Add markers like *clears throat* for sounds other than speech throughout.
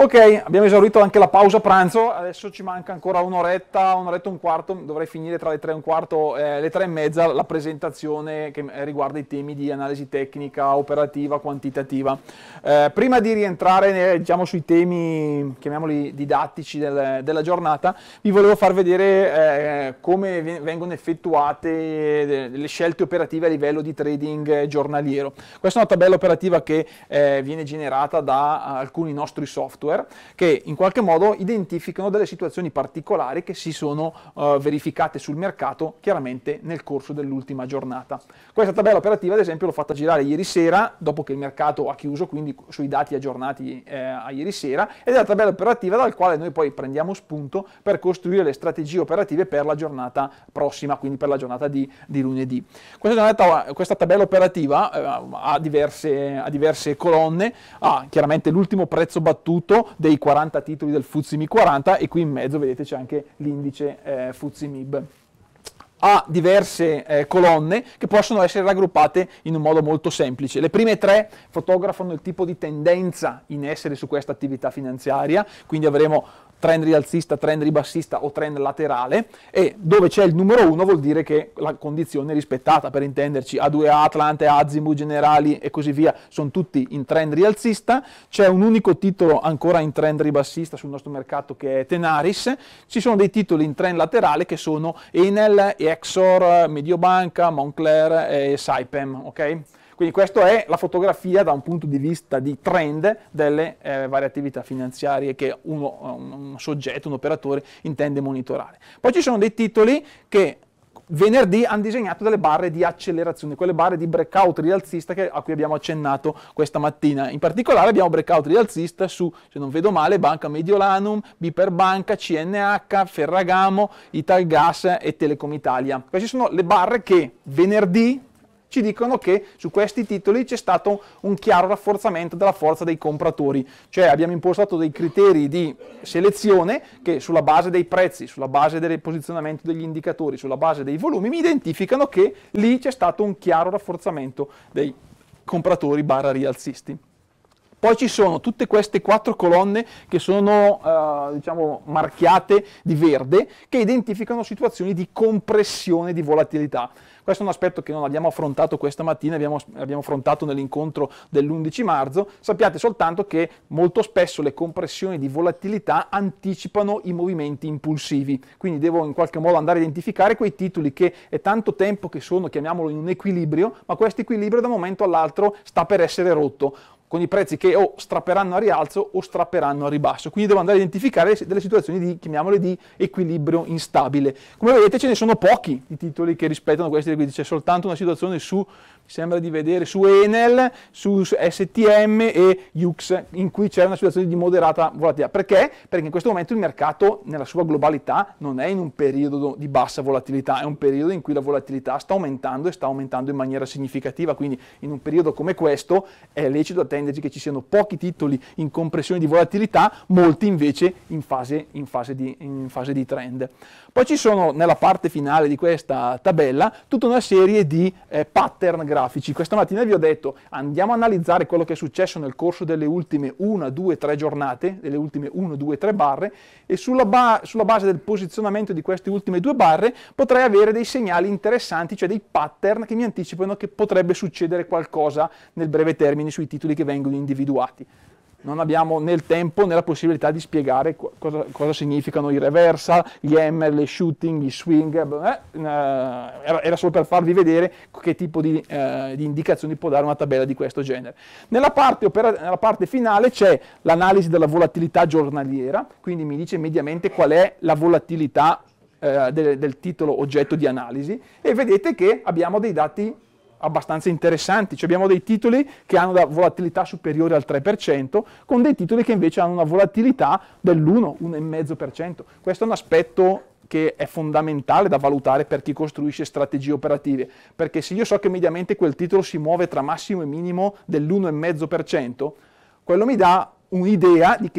Ok, abbiamo esaurito anche la pausa pranzo, adesso ci manca ancora un'oretta, un'oretta e un quarto, dovrei finire tra le tre e un quarto e eh, le tre e mezza la presentazione che eh, riguarda i temi di analisi tecnica, operativa, quantitativa. Eh, prima di rientrare eh, diciamo, sui temi, chiamiamoli didattici del, della giornata, vi volevo far vedere eh, come vengono effettuate eh, le scelte operative a livello di trading giornaliero. Questa è una tabella operativa che viene generata da alcuni nostri software software che in qualche modo identificano delle situazioni particolari che si sono uh, verificate sul mercato chiaramente nel corso dell'ultima giornata. Questa tabella operativa ad esempio l'ho fatta girare ieri sera dopo che il mercato ha chiuso quindi sui dati aggiornati eh, a ieri sera ed è la tabella operativa dal quale noi poi prendiamo spunto per costruire le strategie operative per la giornata prossima, quindi per la giornata di, di lunedì. Questa, giornata, questa, tabella operativa eh, ha, diverse, ha diverse colonne, ha ah, chiaramente l'ultimo prezzo battuto tutto dei 40 titoli del Fuzimi 40 e qui in mezzo vedete c'è anche l'indice eh, Fuzimib ha diverse eh, colonne che possono essere raggruppate in un modo molto semplice. Le prime tre fotografano il tipo di tendenza in essere su questa attività finanziaria, quindi avremo trend rialzista, trend ribassista o trend laterale e dove c'è il numero 1 vuol dire che la condizione è rispettata, per intenderci A2A, Atlante, Azimu, Generali e così via, sono tutti in trend rialzista, c'è un unico titolo ancora in trend ribassista sul nostro mercato che è Tenaris, ci sono dei titoli in trend laterale che sono Enel, Exor, Mediobanca, Moncler e Saipem, ok? Quindi questa è la fotografia da un punto di vista di trend delle eh, varie attività finanziarie che uno, un, un soggetto, un operatore intende monitorare. Poi ci sono dei titoli che venerdì hanno disegnato delle barre di accelerazione, quelle barre di breakout rialzista che, a cui abbiamo accennato questa mattina. In particolare abbiamo breakout rialzista su, se non vedo male, Banca Mediolanum, Biperbanca, CNH, Ferragamo, Italgas e Telecom Italia. Queste sono le barre che venerdì ci dicono che su questi titoli c'è stato un chiaro rafforzamento della forza dei compratori, cioè abbiamo impostato dei criteri di selezione che sulla base dei prezzi, sulla base del posizionamento degli indicatori, sulla base dei volumi mi identificano che lì c'è stato un chiaro rafforzamento dei compratori barra rialzisti. Poi ci sono tutte queste quattro colonne che sono eh, diciamo, marchiate di verde che identificano situazioni di compressione di volatilità. Questo è un aspetto che non abbiamo affrontato questa mattina, abbiamo, abbiamo affrontato nell'incontro dell'11 marzo. Sappiate soltanto che molto spesso le compressioni di volatilità anticipano i movimenti impulsivi, quindi devo in qualche modo andare a identificare quei titoli che è tanto tempo che sono, chiamiamolo, in un equilibrio, ma questo equilibrio da un momento all'altro sta per essere rotto con i prezzi che o strapperanno a rialzo o strapperanno a ribasso. Quindi devo andare a identificare delle situazioni di, chiamiamole, di equilibrio instabile. Come vedete ce ne sono pochi di titoli che rispettano questi requisiti, c'è soltanto una situazione su sembra di vedere su Enel, su STM e UX, in cui c'è una situazione di moderata volatilità. Perché? Perché in questo momento il mercato, nella sua globalità, non è in un periodo di bassa volatilità, è un periodo in cui la volatilità sta aumentando e sta aumentando in maniera significativa. Quindi in un periodo come questo è lecito attendersi che ci siano pochi titoli in compressione di volatilità, molti invece in fase, in fase, di, in fase di, trend. Poi ci sono nella parte finale di questa tabella tutta una serie di eh, pattern grafici grafici. Questa mattina vi ho detto andiamo a analizzare quello che è successo nel corso delle ultime 1, 2, 3 giornate, delle ultime 1, 2, 3 barre e sulla, ba- sulla base del posizionamento di queste ultime due barre potrei avere dei segnali interessanti, cioè dei pattern che mi anticipano che potrebbe succedere qualcosa nel breve termine sui titoli che vengono individuati non abbiamo né il tempo né la possibilità di spiegare cosa, cosa significano i reversa, gli hammer, le shooting, gli swing, eh, eh, era, solo per farvi vedere che tipo di, eh, di, indicazioni può dare una tabella di questo genere. Nella parte, nella parte finale c'è l'analisi della volatilità giornaliera, quindi mi dice mediamente qual è la volatilità eh, del, del titolo oggetto di analisi e vedete che abbiamo dei dati abbastanza interessanti, cioè abbiamo dei titoli che hanno una volatilità superiore al 3%, con dei titoli che invece hanno una volatilità dell'1, 1,5%. Questo è un aspetto che è fondamentale da valutare per chi costruisce strategie operative, perché se io so che mediamente quel titolo si muove tra massimo e minimo dell'1,5%, quello mi dà un'idea di,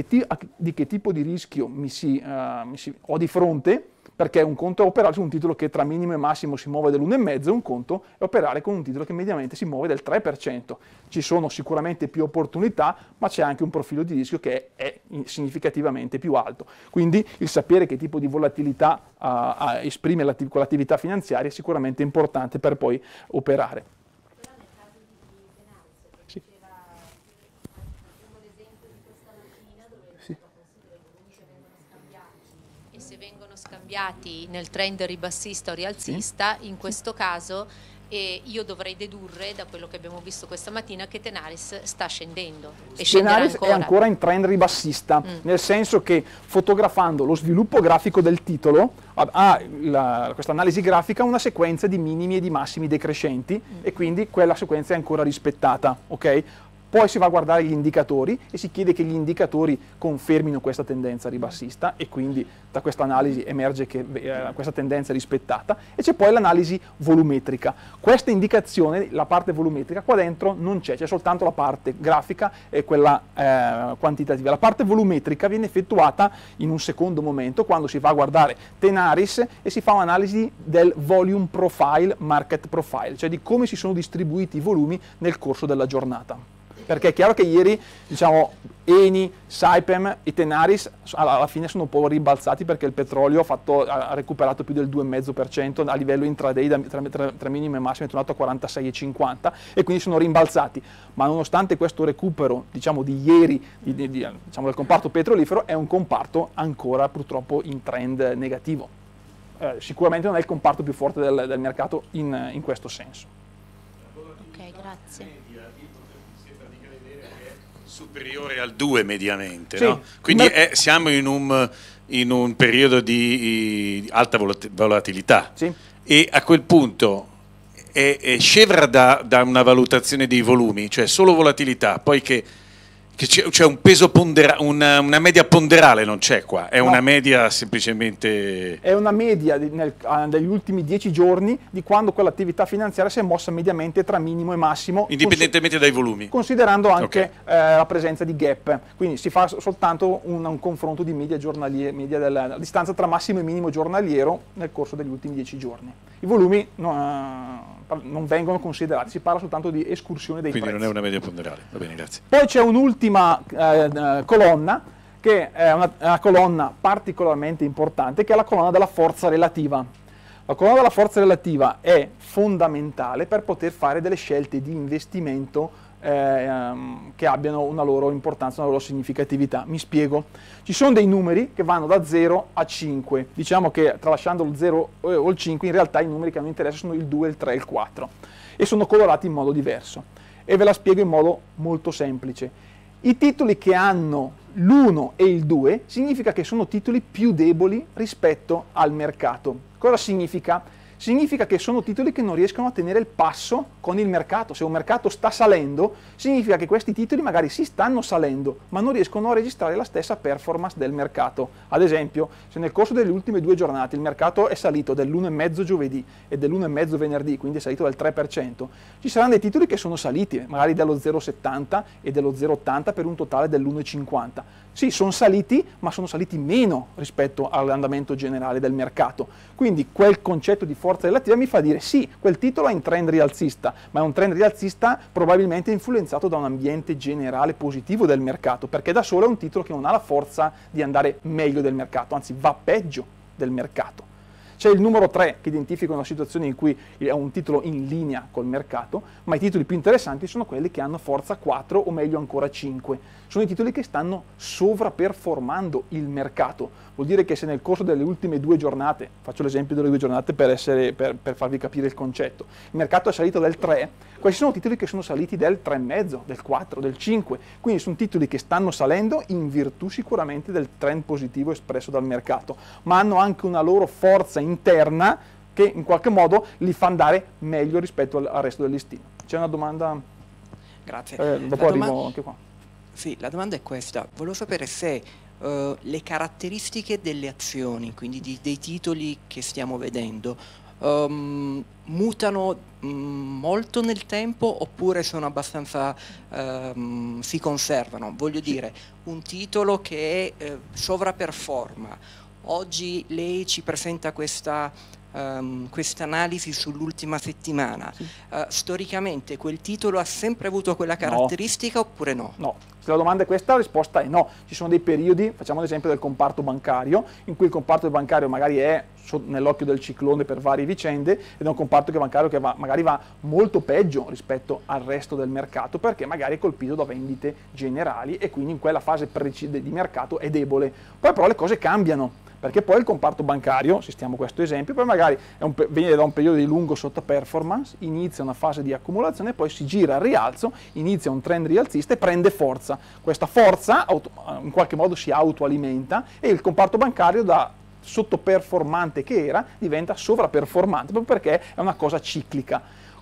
di che, tipo di rischio mi si, uh, mi si, ho di fronte perché un conto è operare su un titolo che tra minimo e massimo si muove dell'1,5, un conto è operare con un titolo che mediamente si muove del 3%. Ci sono sicuramente più opportunità, ma c'è anche un profilo di rischio che è significativamente più alto. Quindi il sapere che tipo di volatilità uh, esprime l'attività finanziaria è sicuramente importante per poi operare. cambiati nel trend ribassista o rialzista, sì. in questo sì. caso e io dovrei dedurre da quello che abbiamo visto questa mattina che Tenaris sta scendendo. E Tenaris ancora. è ancora in trend ribassista, mm. nel senso che fotografando lo sviluppo grafico del titolo ha la, questa analisi grafica una sequenza di minimi e di massimi decrescenti mm. e quindi quella sequenza è ancora rispettata. Okay? Poi si va a guardare gli indicatori e si chiede che gli indicatori confermino questa tendenza ribassista e quindi da questa analisi emerge che eh, questa tendenza è rispettata e c'è poi l'analisi volumetrica. Questa indicazione, la parte volumetrica, qua dentro non c'è, c'è soltanto la parte grafica e quella eh, quantitativa. La parte volumetrica viene effettuata in un secondo momento quando si va a guardare Tenaris e si fa un'analisi del volume profile, market profile, cioè di come si sono distribuiti i volumi nel corso della giornata perché è chiaro che ieri diciamo, Eni, Saipem e Tenaris alla fine sono un po' ribalzati perché il petrolio ha, fatto, ha recuperato più del 2,5% a livello intraday da, tra, tra, tra minimo e massimo è tornato a 46,50 e quindi sono rimbalzati, ma nonostante questo recupero diciamo, di ieri di, di, di, diciamo, del comparto petrolifero è un comparto ancora purtroppo in trend negativo. Eh, sicuramente non è il comparto più forte del, del mercato in, in questo senso. Ok, grazie superiore al 2 mediamente, sì, no? quindi ma... è, siamo in un, in un, periodo di alta volatilità sì. e a quel punto è, è scevra da, da una valutazione dei volumi, cioè solo volatilità, poi che c'è un peso ponderale, una, una, media ponderale non c'è qua, è no. una media semplicemente... È una media nel, negli ah, ultimi dieci giorni di quando quell'attività finanziaria si è mossa mediamente tra minimo e massimo. Indipendentemente dai volumi. Considerando anche okay. eh, la presenza di gap, quindi si fa soltanto un, un confronto di media giornaliera, media della, la distanza tra massimo e minimo giornaliero nel corso degli ultimi dieci giorni i volumi non, eh, non, vengono considerati, si parla soltanto di escursione dei Quindi prezzi. Quindi non è una media ponderale, va bene, grazie. Poi c'è un'ultima eh, eh colonna, che è una, una colonna particolarmente importante, che è la colonna della forza relativa. La colonna della forza relativa è fondamentale per poter fare delle scelte di investimento eh, ehm, che abbiano una loro importanza, una loro significatività. Mi spiego. Ci sono dei numeri che vanno da 0 a 5. Diciamo che tralasciando lo 0 eh, o il 5, in realtà i numeri che hanno interesse sono il 2, il 3 e il 4 e sono colorati in modo diverso. E ve la spiego in modo molto semplice. I titoli che hanno l'1 e il 2 significa che sono titoli più deboli rispetto al mercato. Cosa significa? significa che sono titoli che non riescono a tenere il passo con il mercato. Se un mercato sta salendo, significa che questi titoli magari si stanno salendo, ma non riescono a registrare la stessa performance del mercato. Ad esempio, se nel corso delle ultime due giornate il mercato è salito dell'1,5 giovedì e dell'1,5 venerdì, quindi è salito del 3%, ci saranno dei titoli che sono saliti magari dallo 0,70 e dello 0,80 per un totale dell'1,50 sì, sono saliti, ma sono saliti meno rispetto all'andamento generale del mercato. Quindi quel concetto di forza relativa mi fa dire sì, quel titolo è in trend rialzista, ma è un trend rialzista probabilmente influenzato da un ambiente generale positivo del mercato, perché da solo è un titolo che non ha la forza di andare meglio del mercato, anzi va peggio del mercato. C'è il numero 3 che identifica una situazione in cui è un titolo in linea col mercato, ma i titoli più interessanti sono quelli che hanno forza 4 o meglio ancora 5. Sono i titoli che stanno sovraperformando il mercato. Vuol dire che se nel corso delle ultime due giornate, faccio l'esempio delle due giornate per, essere, per, per farvi capire il concetto, il mercato è salito del 3, questi sono titoli che sono saliti del 3,5, del 4, del 5, quindi sono titoli che stanno salendo in virtù sicuramente del trend positivo espresso dal mercato, ma hanno anche una loro forza in interna che in qualche modo li fa andare meglio rispetto al, al resto del listino. C'è una domanda? Grazie. Eh, dopo la arrivo anche qua. Sì, la domanda è questa. Volevo sapere se uh, le caratteristiche delle azioni, quindi di, dei titoli che stiamo vedendo, um, mutano um, molto nel tempo oppure sono abbastanza um, si conservano? Voglio sì. dire, un titolo che uh, sovraperforma Oggi lei ci presenta questa Um, questa analisi sull'ultima settimana. Sì. Uh, storicamente quel titolo ha sempre avuto quella caratteristica no. oppure no? No, se la domanda è questa, la risposta è no. Ci sono dei periodi, facciamo l'esempio del comparto bancario, in cui il comparto bancario magari è nell'occhio del ciclone per varie vicende ed è un comparto che bancario che va, magari va molto peggio rispetto al resto del mercato perché magari è colpito da vendite generali e quindi in quella fase di mercato è debole. Poi però le cose cambiano perché poi il comparto bancario, se stiamo questo esempio, poi magari un, viene da un periodo di lungo sotto performance, inizia una fase di accumulazione, poi si gira al rialzo, inizia un trend rialzista e prende forza. Questa forza auto, eh, in qualche modo si autoalimenta e il comparto bancario da sottoperformante che era diventa sovraperformante proprio perché è una cosa ciclica.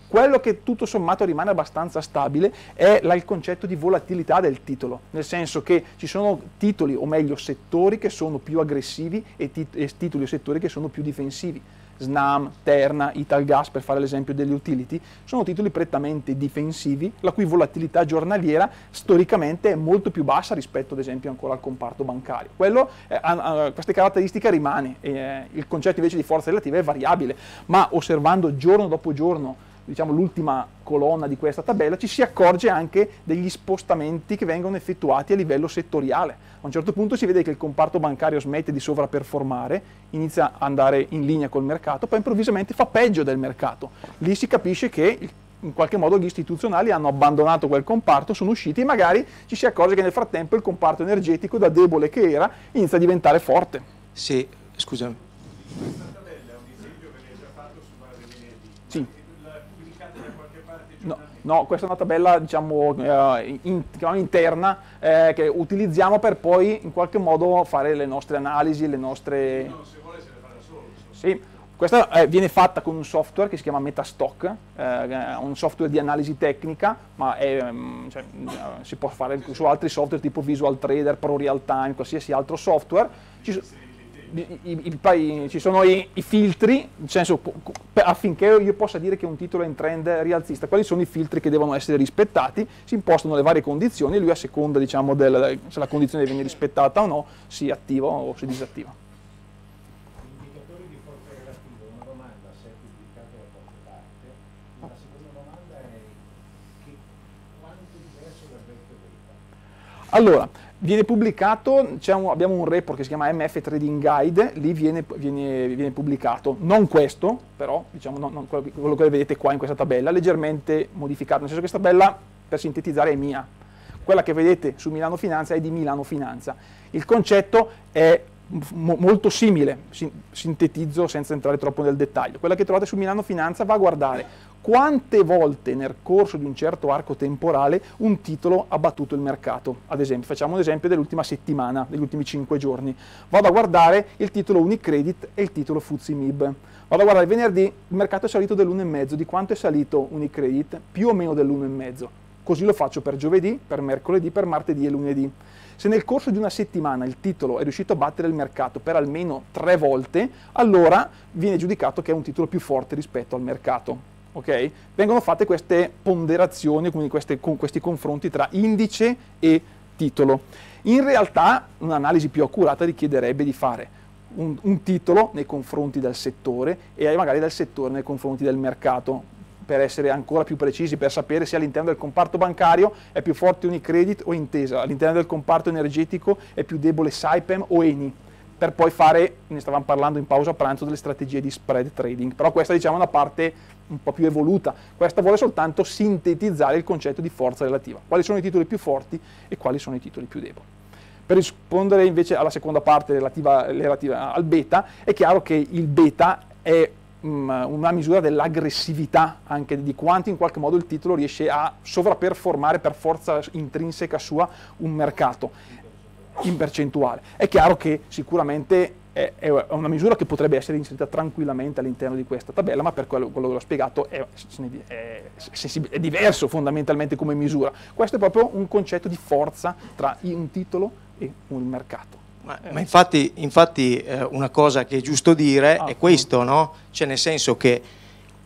Quello che tutto sommato rimane abbastanza stabile è il concetto di volatilità del titolo, nel senso che ci sono titoli, o meglio settori, che sono più aggressivi e, tit- e titoli o settori che sono più difensivi. Snam, Terna, Italgas per fare l'esempio delle utility, sono titoli prettamente difensivi, la cui volatilità giornaliera storicamente è molto più bassa rispetto ad esempio ancora al comparto bancario. Quello, eh, a, queste caratteristiche rimane, eh, il concetto invece di forza relativa è variabile, ma osservando giorno dopo giorno diciamo, l'ultima colonna di questa tabella, ci si accorge anche degli spostamenti che vengono effettuati a livello settoriale. A un certo punto si vede che il comparto bancario smette di sovraperformare, inizia ad andare in linea col mercato, poi improvvisamente fa peggio del mercato. Lì si capisce che in qualche modo gli istituzionali hanno abbandonato quel comparto, sono usciti e magari ci si accorge che nel frattempo il comparto energetico, da debole che era, inizia a diventare forte. Sì, scusami. Questa tabella è un esempio che avete già fatto su dei di Sì. No, questa è una tabella diciamo, eh, in, interna eh, che utilizziamo per poi in qualche modo fare le nostre analisi, le nostre... No, se vuole se le fa da solo. Sì. Questa eh, viene fatta con un software che si chiama Metastock, eh, un software di analisi tecnica, ma è, mm, cioè, mm, si può fare su altri software tipo Visual Trader, Pro Real Time, qualsiasi altro software. Ci, i, i, i, ci sono i, filtri, nel senso affinché io possa dire che un titolo è in trend rialzista, quali sono i filtri che devono essere rispettati, si impostano le varie condizioni e lui a seconda diciamo, del, se la condizione viene rispettata o no si attiva o si disattiva. Allora, viene pubblicato, un, abbiamo un report che si chiama MF Trading Guide, lì viene, viene, viene pubblicato, non questo, però diciamo non, non quello, che, quello, che, vedete qua in questa tabella, leggermente modificato, nel senso che questa tabella, per sintetizzare, è mia. Quella che vedete su Milano Finanza è di Milano Finanza. Il concetto è mo, molto simile, sintetizzo senza entrare troppo nel dettaglio. Quella che trovate su Milano Finanza va a guardare quante volte nel corso di un certo arco temporale un titolo ha battuto il mercato. Ad esempio, facciamo un esempio dell'ultima settimana, degli ultimi 5 giorni. Vado a guardare il titolo Unicredit e il titolo Fuzzi Mib. Vado a guardare il venerdì, il mercato è salito dell'1,5. Di quanto è salito Unicredit? Più o meno dell'1,5. Così lo faccio per giovedì, per mercoledì, per martedì e lunedì. Se nel corso di una settimana il titolo è riuscito a battere il mercato per almeno tre volte, allora viene giudicato che è un titolo più forte rispetto al mercato okay? vengono fatte queste ponderazioni, quindi queste, con questi confronti tra indice e titolo. In realtà un'analisi più accurata richiederebbe di fare un, un, titolo nei confronti del settore e magari del settore nei confronti del mercato per essere ancora più precisi, per sapere se all'interno del comparto bancario è più forte Unicredit o Intesa, all'interno del comparto energetico è più debole Saipem o Eni, per poi fare, ne stavamo parlando in pausa pranzo, delle strategie di spread trading. Però questa diciamo è una parte un po' più evoluta, questa vuole soltanto sintetizzare il concetto di forza relativa, quali sono i titoli più forti e quali sono i titoli più deboli. Per rispondere invece alla seconda parte relativa, relativa al beta, è chiaro che il beta è mm, una misura dell'aggressività anche di quanto in qualche modo il titolo riesce a sovraperformare per forza intrinseca sua un mercato in percentuale. È chiaro che sicuramente è, una misura che potrebbe essere inserita tranquillamente all'interno di questa tabella, ma per quello, quello che l'ho spiegato è, è, è, diverso fondamentalmente come misura. Questo è proprio un concetto di forza tra un titolo e un mercato. Ma, eh, ma infatti, infatti eh, una cosa che è giusto dire ah, è questo, no? cioè nel senso che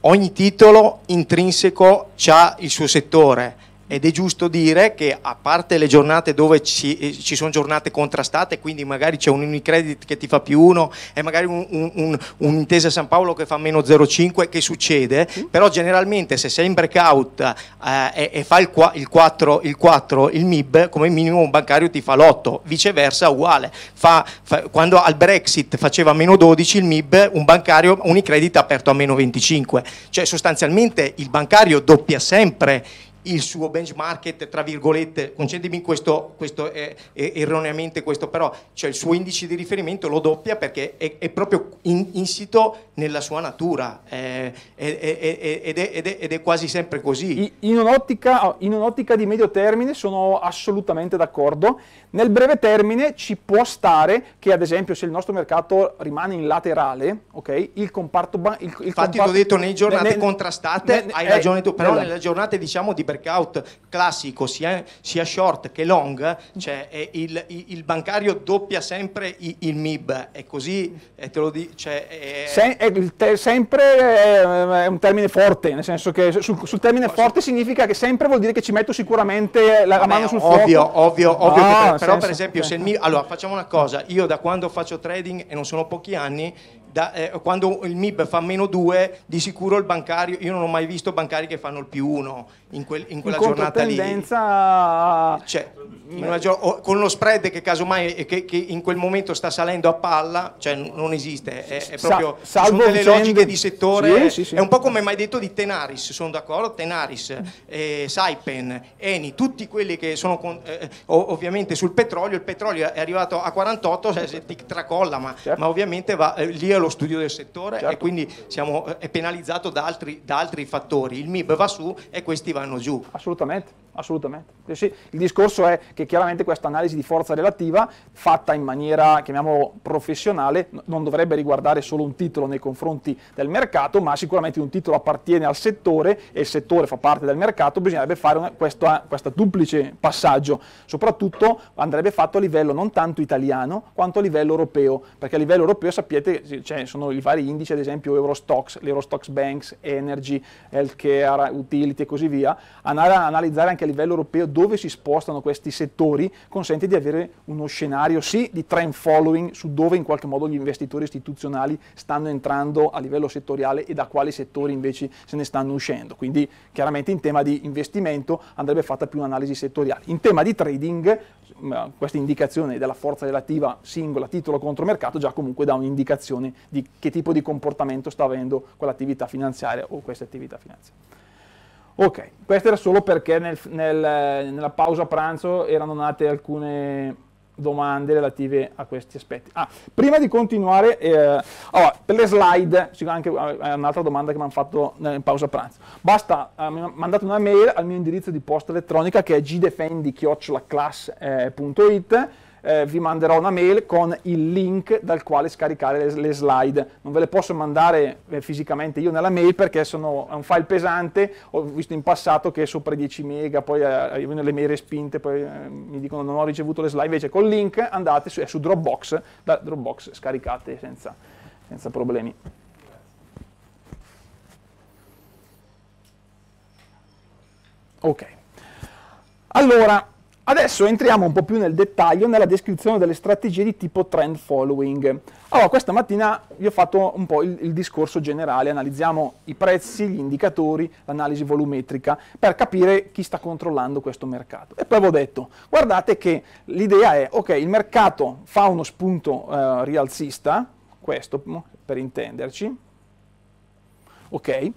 ogni titolo intrinseco ha il suo settore, ed è giusto dire che a parte le giornate dove ci, eh, ci sono giornate contrastate, quindi magari c'è un Unicredit che ti fa più uno e magari un'intesa un, un, un San Paolo che fa meno 0,5, che succede, mm. però generalmente se sei in breakout eh, e, e, fa il, il, 4, il 4, il MIB, come minimo un bancario ti fa l'8, viceversa uguale. Fa, fa, quando al Brexit faceva meno 12 il MIB, un bancario Unicredit ha aperto a meno 25, cioè sostanzialmente il bancario doppia sempre il suo benchmark, tra virgolette, concedimi questo, questo eh, eh erroneamente questo, però cioè il suo indice di riferimento lo doppia perché è, è proprio in, insito nella sua natura eh, ed, è, ed, è, ed, è, quasi sempre così. In un'ottica, oh, in un'ottica di medio termine sono assolutamente d'accordo nel breve termine ci può stare che ad esempio se il nostro mercato rimane in laterale, ok? il comparto bancario... Infatti comparto, ho detto nei giornate ne, contrastate, ne, hai eh, ragione tu, però nella... nelle giornate diciamo di breakout classico, sia, sia short che long, cioè il, il, il, bancario doppia sempre il, il MIB, è così, è te lo dico... Cioè, è... Se, sempre eh, è un termine forte, nel senso che sul, sul termine forte significa che sempre vuol dire che ci metto sicuramente la, Vabbè, mano sul ovvio, fuoco. Ovvio, ovvio, no, ah, ovvio però senso. per esempio se il eh. MIB, Allora facciamo una cosa, io da quando faccio trading e non sono pochi anni, da, eh, quando il MIB fa meno 2, di sicuro il bancario, io non ho mai visto bancari che fanno il più 1, in, quel, in quella in giornata lì. A... Cioè, in gior- con lo spread che casomai che, che in quel momento sta salendo a palla, cioè non esiste, è, è proprio Sa- sono delle vicende. logiche di settore, sì, sì, sì. è un po' come mai detto di Tenaris, sono d'accordo, Tenaris, mm. eh, Saipen, Eni, tutti quelli che sono con, eh, eh ovviamente sul petrolio, il petrolio è arrivato a 48, se, se ti tracolla, ma, certo. ma ovviamente va, eh, lì allo studio del settore certo. e quindi siamo, eh, è penalizzato da altri, da altri fattori, il MIB va su e questi vanno vanno giù. Assolutamente. Assolutamente. Sì, il discorso è che chiaramente questa analisi di forza relativa, fatta in maniera, chiamiamolo, professionale, non dovrebbe riguardare solo un titolo nei confronti del mercato, ma sicuramente un titolo appartiene al settore e il settore fa parte del mercato, bisognerebbe fare questo, questa, duplice passaggio. Soprattutto andrebbe fatto a livello non tanto italiano quanto a livello europeo, perché a livello europeo sapete, cioè, sono i vari indici, ad esempio Eurostox, l'Eurostox Banks, Energy, Healthcare, Utility e così via, europea, andare a analizzare anche a livello europeo dove si spostano questi settori consente di avere uno scenario sì di trend following su dove in qualche modo gli investitori istituzionali stanno entrando a livello settoriale e da quali settori invece se ne stanno uscendo. Quindi chiaramente in tema di investimento andrebbe fatta più un'analisi settoriale. In tema di trading questa indicazione della forza relativa singola titolo contro mercato già comunque dà un'indicazione di che tipo di comportamento sta avendo quell'attività finanziaria o queste attività finanziarie. Ok, questo era solo perché nel, nel, nella pausa pranzo erano nate alcune domande relative a questi aspetti. Ah, prima di continuare, eh, allora, per le slide, anche eh, un'altra domanda che mi hanno fatto eh, in pausa pranzo. Basta, eh, mi hanno mandato una mail al mio indirizzo di posta elettronica che è gdefendi.class.it eh, vi manderò una mail con il link dal quale scaricare le, le slide. Non ve le posso mandare eh, fisicamente io nella mail perché sono, è un file pesante, ho visto in passato che è sopra i 10 mega, poi eh, arrivano le mail respinte, poi eh, mi dicono non ho ricevuto le slide, invece col link andate su, su Dropbox, da Dropbox scaricate senza, senza problemi. Ok. Allora, Adesso entriamo un po' più nel dettaglio nella descrizione delle strategie di tipo trend following. Allora, questa mattina vi ho fatto un po' il, il discorso generale, analizziamo i prezzi, gli indicatori, l'analisi volumetrica per capire chi sta controllando questo mercato. E poi vi ho detto, guardate che l'idea è, ok, il mercato fa uno spunto eh, rialzista, questo per intenderci, ok,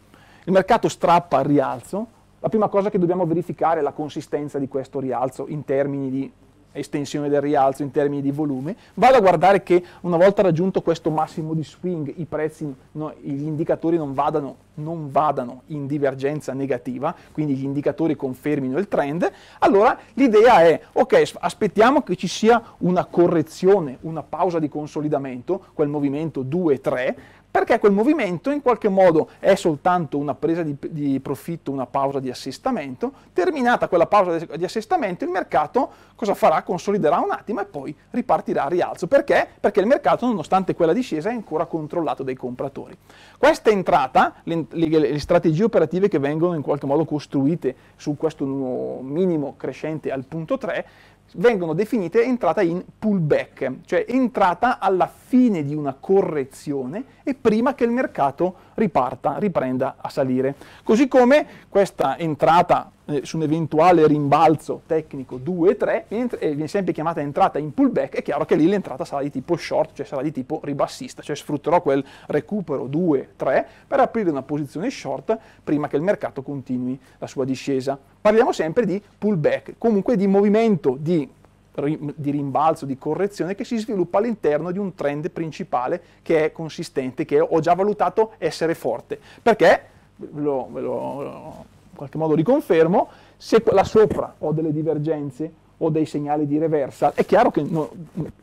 il mercato strappa al rialzo, la prima cosa che dobbiamo verificare è la consistenza di questo rialzo in termini di estensione del rialzo, in termini di volume. Vado a guardare che una volta raggiunto questo massimo di swing, i prezzi, no, gli indicatori non vadano, non vadano in divergenza negativa, quindi gli indicatori confermino il trend. Allora l'idea è, ok, aspettiamo che ci sia una correzione, una pausa di consolidamento, quel movimento 2-3, perché quel movimento in qualche modo è soltanto una presa di, di profitto, una pausa di assestamento, terminata quella pausa di, di assestamento il mercato cosa farà? Consoliderà un attimo e poi ripartirà a rialzo. Perché? Perché il mercato nonostante quella discesa è ancora controllato dai compratori. Questa entrata, le, le, le strategie operative che vengono in qualche modo costruite su questo minimo crescente al punto 3, vengono definite entrata in pullback, cioè entrata alla fine di una correzione e prima che il mercato riparta, riprenda a salire. Così come questa entrata eh, su un eventuale rimbalzo tecnico 2-3 viene, eh, viene, sempre chiamata entrata in pullback, è chiaro che lì l'entrata sarà di tipo short, cioè sarà di tipo ribassista, cioè sfrutterò quel recupero 2-3 per aprire una posizione short prima che il mercato continui la sua discesa. Parliamo sempre di pullback, comunque di movimento di, di rimbalzo, di correzione che si sviluppa all'interno di un trend principale che è consistente, che ho già valutato essere forte. Perché? Lo, lo, in qualche modo riconfermo, se là sopra ho delle divergenze o dei segnali di reversa, è chiaro che no,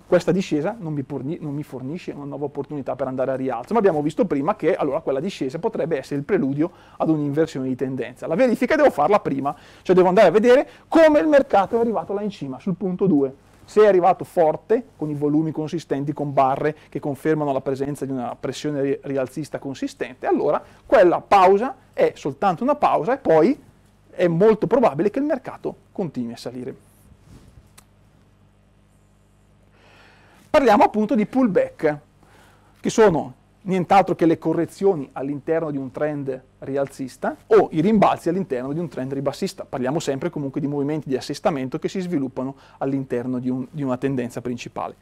questa discesa non mi, forni, non mi, fornisce una nuova opportunità per andare a rialzo, ma abbiamo visto prima che allora quella discesa potrebbe essere il preludio ad un'inversione di tendenza. La verifica devo farla prima, cioè devo andare a vedere come il mercato è arrivato là in cima, sul punto 2. Se è arrivato forte, con i volumi consistenti, con barre che confermano la presenza di una pressione rialzista consistente, allora quella pausa è soltanto una pausa e poi è molto probabile che il mercato continui a salire. Parliamo appunto di pullback, che sono nient'altro che le correzioni all'interno di un trend rialzista o i rimbalzi all'interno di un trend ribassista. Parliamo sempre comunque di movimenti di assestamento che si sviluppano all'interno di, un, di una tendenza principale.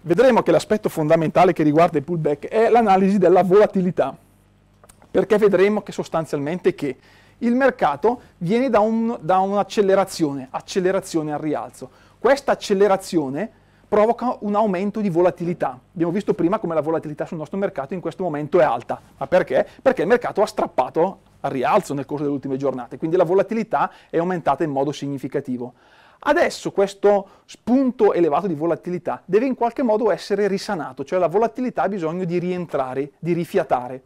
Vedremo che l'aspetto fondamentale che riguarda il pullback è l'analisi della volatilità perché vedremo che sostanzialmente che il mercato viene da, un, da un'accelerazione, accelerazione al rialzo. Questa accelerazione provoca un aumento di volatilità. Abbiamo visto prima come la volatilità sul nostro mercato in questo momento è alta. Ma perché? Perché il mercato ha strappato al rialzo nel corso delle ultime giornate, quindi la volatilità è aumentata in modo significativo. Adesso questo spunto elevato di volatilità deve in qualche modo essere risanato, cioè la volatilità ha bisogno di rientrare, di rifiatare.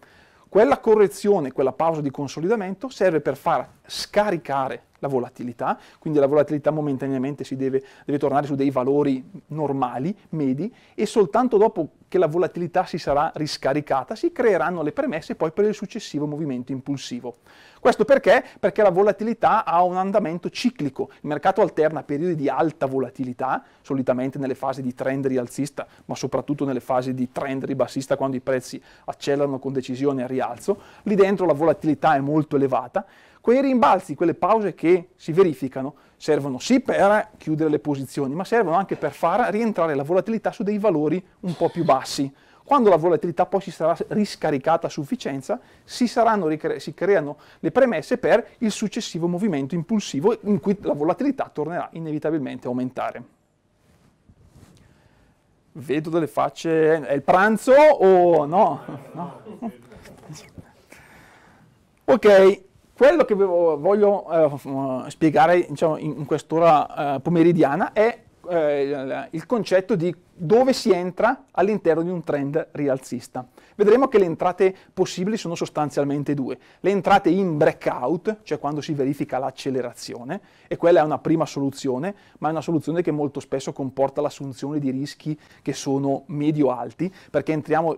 Quella correzione, quella pausa di consolidamento serve per far scaricare la volatilità, quindi la volatilità momentaneamente si deve, deve tornare su dei valori normali, medi, e soltanto dopo che la volatilità si sarà riscaricata si creeranno le premesse poi per il successivo movimento impulsivo. Questo perché? Perché la volatilità ha un andamento ciclico, il mercato alterna periodi di alta volatilità, solitamente nelle fasi di trend rialzista, ma soprattutto nelle fasi di trend ribassista quando i prezzi accelerano con decisione al rialzo, lì dentro la volatilità è molto elevata, Quei rimbalzi, quelle pause che si verificano, servono sì per chiudere le posizioni, ma servono anche per far rientrare la volatilità su dei valori un po' più bassi. Quando la volatilità poi si sarà riscaricata a sufficienza, si, saranno, si creano le premesse per il successivo movimento impulsivo in cui la volatilità tornerà inevitabilmente a aumentare. Vedo delle facce, è il pranzo o no? no? *laughs* Ok, quello che voglio eh, spiegare diciamo, in, quest'ora eh, pomeridiana è eh, il concetto di dove si entra all'interno di un trend rialzista vedremo che le entrate possibili sono sostanzialmente due. Le entrate in breakout, cioè quando si verifica l'accelerazione, e quella è una prima soluzione, ma è una soluzione che molto spesso comporta l'assunzione di rischi che sono medio-alti, perché entriamo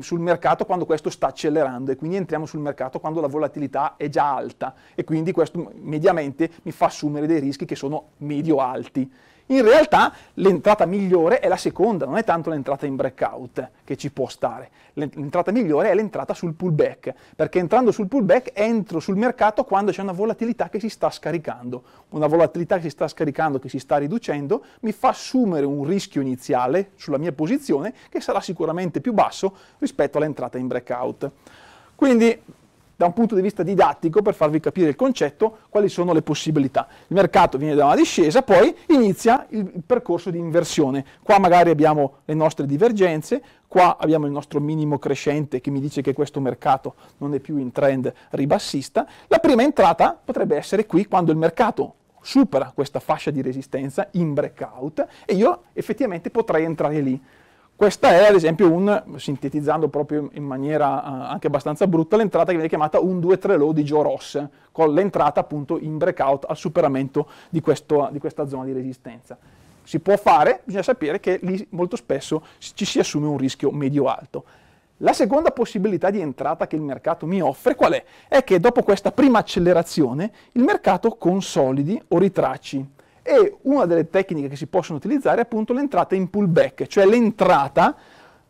sul mercato quando questo sta accelerando e quindi entriamo sul mercato quando la volatilità è già alta e quindi questo mediamente mi fa assumere dei rischi che sono medio-alti. In realtà l'entrata migliore è la seconda, non è tanto l'entrata in breakout che ci può stare. L'entrata migliore è l'entrata sul pullback, perché entrando sul pullback entro sul mercato quando c'è una volatilità che si sta scaricando. Una volatilità che si sta scaricando, che si sta riducendo, mi fa assumere un rischio iniziale sulla mia posizione che sarà sicuramente più basso rispetto all'entrata in breakout. Quindi da un punto di vista didattico per farvi capire il concetto, quali sono le possibilità. Il mercato viene da una discesa, poi inizia il percorso di inversione. Qua magari abbiamo le nostre divergenze, qua abbiamo il nostro minimo crescente che mi dice che questo mercato non è più in trend ribassista. La prima entrata potrebbe essere qui quando il mercato supera questa fascia di resistenza in breakout e io effettivamente potrei entrare lì. Questa è ad esempio un, sintetizzando proprio in maniera eh, anche abbastanza brutta, l'entrata che viene chiamata 1 2-3 low di Joe Ross, con l'entrata appunto in breakout al superamento di, questo, di questa zona di resistenza si può fare, bisogna sapere che lì molto spesso ci si assume un rischio medio-alto. La seconda possibilità di entrata che il mercato mi offre qual è? È che dopo questa prima accelerazione il mercato consolidi o ritracci e una delle tecniche che si possono utilizzare è appunto l'entrata in pullback, cioè l'entrata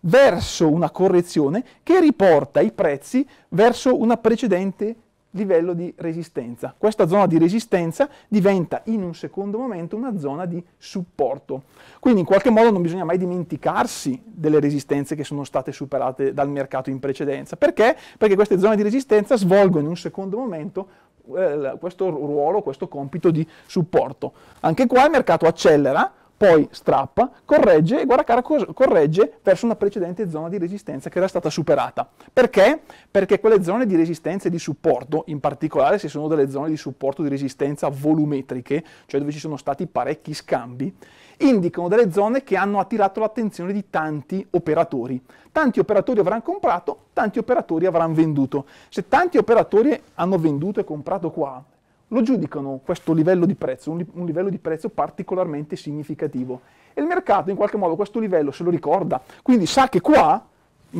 verso una correzione che riporta i prezzi verso un precedente livello di resistenza. Questa zona di resistenza diventa in un secondo momento una zona di supporto. Quindi in qualche modo non bisogna mai dimenticarsi delle resistenze che sono state superate dal mercato in precedenza. Perché? Perché queste zone di resistenza svolgono in un secondo momento eh, questo ruolo, questo compito di supporto. Anche qua il mercato accelera, poi strappa, corregge e guarda cara corregge verso una precedente zona di resistenza che era stata superata. Perché? Perché quelle zone di resistenza e di supporto, in particolare se sono delle zone di supporto di resistenza volumetriche, cioè dove ci sono stati parecchi scambi, indicano delle zone che hanno attirato l'attenzione di tanti operatori. Tanti operatori avranno comprato, tanti operatori avranno venduto. Se tanti operatori hanno venduto e comprato qua, lo giudicano questo livello di prezzo, un, li- un livello di prezzo particolarmente significativo. E il mercato in qualche modo questo livello se lo ricorda, quindi sa che qua,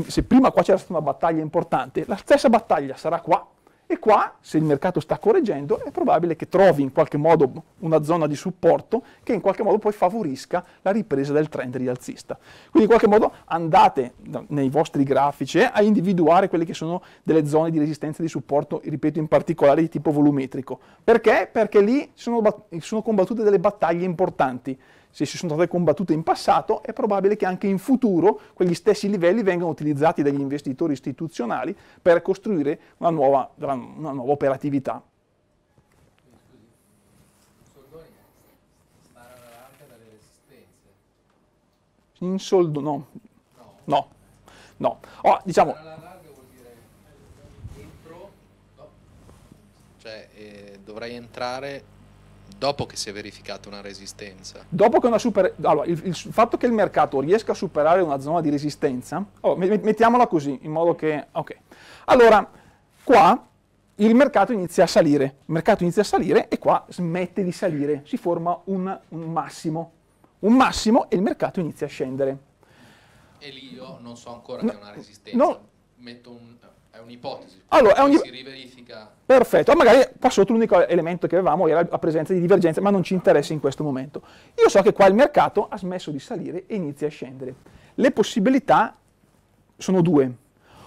se prima qua c'era stata una battaglia importante, la stessa battaglia sarà qua e qua, se il mercato sta correggendo, è probabile che trovi in qualche modo una zona di supporto che in qualche modo poi favorisca la ripresa del trend rialzista. Quindi in qualche modo andate nei vostri grafici eh, a individuare quelle che sono delle zone di resistenza e di supporto, ripeto in particolare di tipo volumetrico. Perché? Perché lì sono, sono combattute delle battaglie importanti se si sono state combattute in passato, è probabile che anche in futuro quegli stessi livelli vengano utilizzati dagli investitori istituzionali per costruire una nuova, una nuova operatività. In soldo no. No. No. Oh, diciamo... Cioè, eh, dovrei entrare dopo che si è verificata una resistenza. Dopo che una super... Allora, il, il, fatto che il mercato riesca a superare una zona di resistenza, oh, mettiamola così, in modo che... Ok. Allora, qua il mercato inizia a salire, il mercato inizia a salire e qua smette di salire, si forma un, un massimo, un massimo e il mercato inizia a scendere. E lì io non so ancora no, che è una resistenza, no, metto un è un'ipotesi. Allora, è un... Si riverifica. Perfetto. Magari qua sotto l'unico elemento che avevamo era la presenza di divergenze, ma non ci interessa in questo momento. Io so che qua il mercato ha smesso di salire e inizia a scendere. Le possibilità sono due.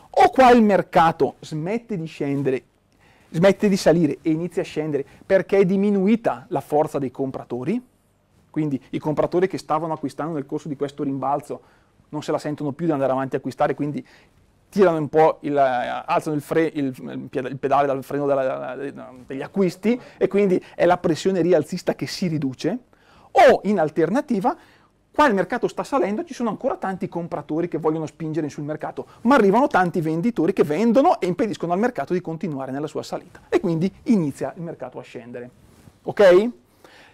O qua il mercato smette di scendere, smette di salire e inizia a scendere perché è diminuita la forza dei compratori, quindi i compratori che stavano acquistando nel corso di questo rimbalzo non se la sentono più di andare avanti a acquistare, quindi tirano un po' il, eh, alzano il, fre, il, il pedale dal freno della, degli acquisti e quindi è la pressione rialzista che si riduce, o in alternativa qua il mercato sta salendo, ci sono ancora tanti compratori che vogliono spingere sul mercato, ma arrivano tanti venditori che vendono e impediscono al mercato di continuare nella sua salita e quindi inizia il mercato a scendere. Ok?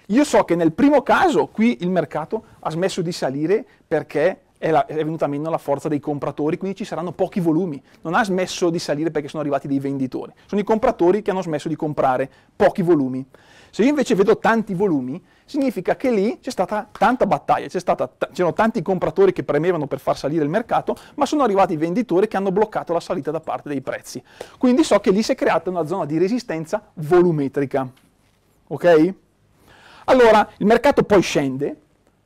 Io so che nel primo caso qui il mercato ha smesso di salire perché è, la, è, venuta meno la forza dei compratori, quindi ci saranno pochi volumi. Non ha smesso di salire perché sono arrivati dei venditori, sono i compratori che hanno smesso di comprare pochi volumi. Se io invece vedo tanti volumi, significa che lì c'è stata tanta battaglia, c'erano t- tanti compratori che premevano per far salire il mercato, ma sono arrivati i venditori che hanno bloccato la salita da parte dei prezzi. Quindi so che lì si è creata una zona di resistenza volumetrica. Ok? Allora, il mercato poi scende,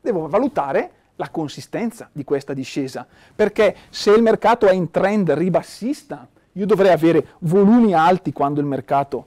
devo valutare la consistenza di questa discesa, perché se il mercato è in trend ribassista, io dovrei avere volumi alti quando il mercato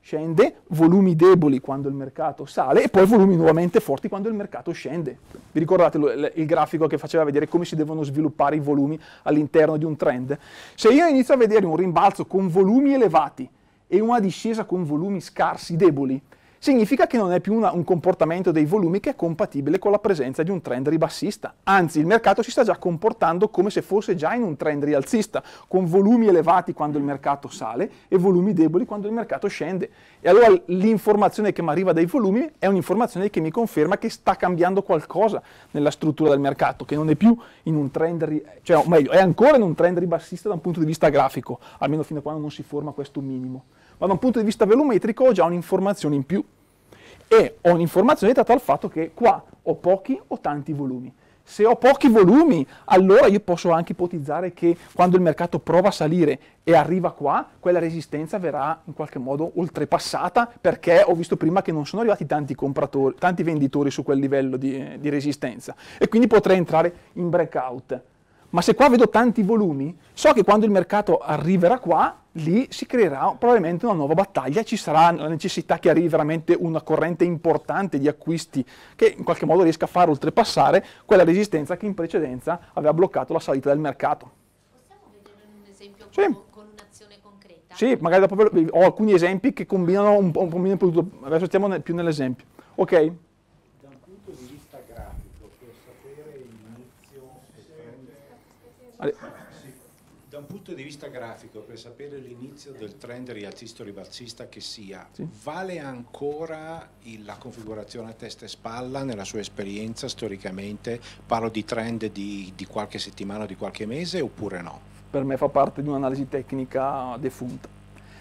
scende, volumi deboli quando il mercato sale e poi volumi nuovamente forti quando il mercato scende. Vi ricordate il grafico che faceva vedere come si devono sviluppare i volumi all'interno di un trend? Se io inizio a vedere un rimbalzo con volumi elevati e una discesa con volumi scarsi, deboli, significa che non è più una, un comportamento dei volumi che è compatibile con la presenza di un trend ribassista. Anzi, il mercato si sta già comportando come se fosse già in un trend rialzista, con volumi elevati quando il mercato sale e volumi deboli quando il mercato scende. E allora l'informazione che mi arriva dai volumi è un'informazione che mi conferma che sta cambiando qualcosa nella struttura del mercato, che non è più in un trend, cioè, o meglio, è ancora in un trend ribassista da un punto di vista grafico, almeno fino a quando non si forma questo minimo ma da un punto di vista volumetrico ho già un'informazione in più. E ho un'informazione data dal fatto che qua ho pochi o tanti volumi. Se ho pochi volumi, allora io posso anche ipotizzare che quando il mercato prova a salire e arriva qua, quella resistenza verrà in qualche modo oltrepassata perché ho visto prima che non sono arrivati tanti, tanti venditori su quel livello di, di resistenza e quindi potrei entrare in breakout. Ma se qua vedo tanti volumi, so che quando il mercato arriverà qua, lì si creerà probabilmente una nuova battaglia, ci sarà la necessità che arrivi veramente una corrente importante di acquisti che in qualche modo riesca a far oltrepassare quella resistenza che in precedenza aveva bloccato la salita del mercato. Possiamo vedere un esempio sì. con, un'azione concreta? Sì, magari dopo ho alcuni esempi che combinano un po', un po' tutto, adesso stiamo più nell'esempio. Ok? Da un punto di vista grafico, per sapere l'inizio... Allora, punto di vista grafico, per sapere l'inizio del trend rialzista-ribalzista o che sia, sì. vale ancora il, la configurazione a testa e spalla nella sua esperienza storicamente? Parlo di trend di, di qualche settimana o di qualche mese oppure no? Per me fa parte di un'analisi tecnica defunta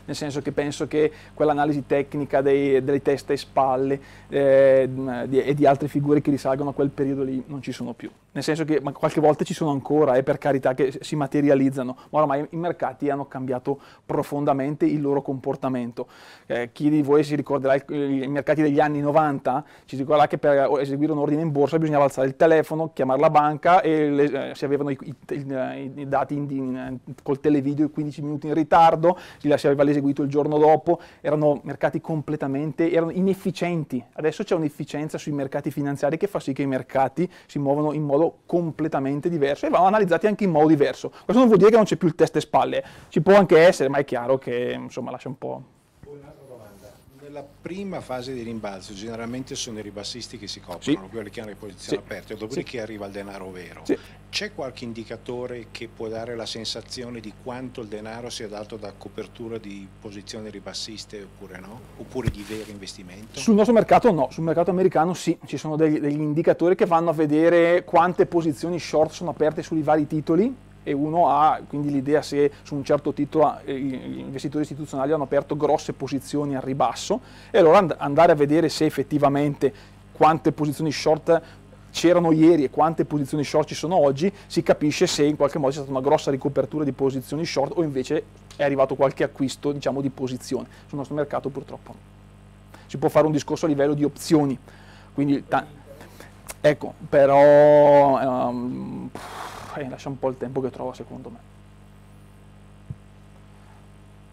nel senso che penso che quell'analisi tecnica dei, delle teste e spalle eh, e di altre figure che risalgono a quel periodo lì non ci sono più. Nel senso che qualche volta ci sono ancora, e eh, per carità che si materializzano, ma ormai i mercati hanno cambiato profondamente il loro comportamento. Eh, chi di voi si ricorderà i mercati degli anni 90 ci ricorderà che per eseguire un ordine in borsa bisognava alzare il telefono, chiamare la banca e le, eh, si avevano i, i, i dati in, in, col televideo 15 minuti in ritardo, si lasciava l'esecuzione eseguito il giorno dopo, erano mercati completamente, erano inefficienti. Adesso c'è un'efficienza sui mercati finanziari che fa sì che i mercati si muovano in modo completamente diverso e vanno analizzati anche in modo diverso. Questo non vuol dire che non c'è più il test e spalle, ci può anche essere, ma è chiaro che insomma lascia un po' Nella prima fase di rimbalzo generalmente sono i ribassisti che si coprono, sì. quelli che hanno le posizioni sì. aperte, dopodiché sì. arriva il denaro vero. C'è qualche indicatore che può dare la sensazione di quanto il denaro sia dato da copertura di posizioni ribassiste oppure no? Oppure di vero investimento? Sul nostro mercato no, sul mercato americano sì, ci sono degli, degli indicatori che vanno a vedere quante posizioni short sono aperte sui vari titoli e uno ha quindi l'idea se su un certo titolo eh, gli investitori istituzionali hanno aperto grosse posizioni al ribasso e allora and andare a vedere se effettivamente quante posizioni short c'erano ieri e quante posizioni short ci sono oggi, si capisce se in qualche modo c'è stata una grossa ricopertura di posizioni short o invece è arrivato qualche acquisto diciamo, di posizione. Sul nostro mercato purtroppo si può fare un discorso a livello di opzioni. Quindi, ecco, però... Um, poi lascia un po' il tempo che trova secondo me.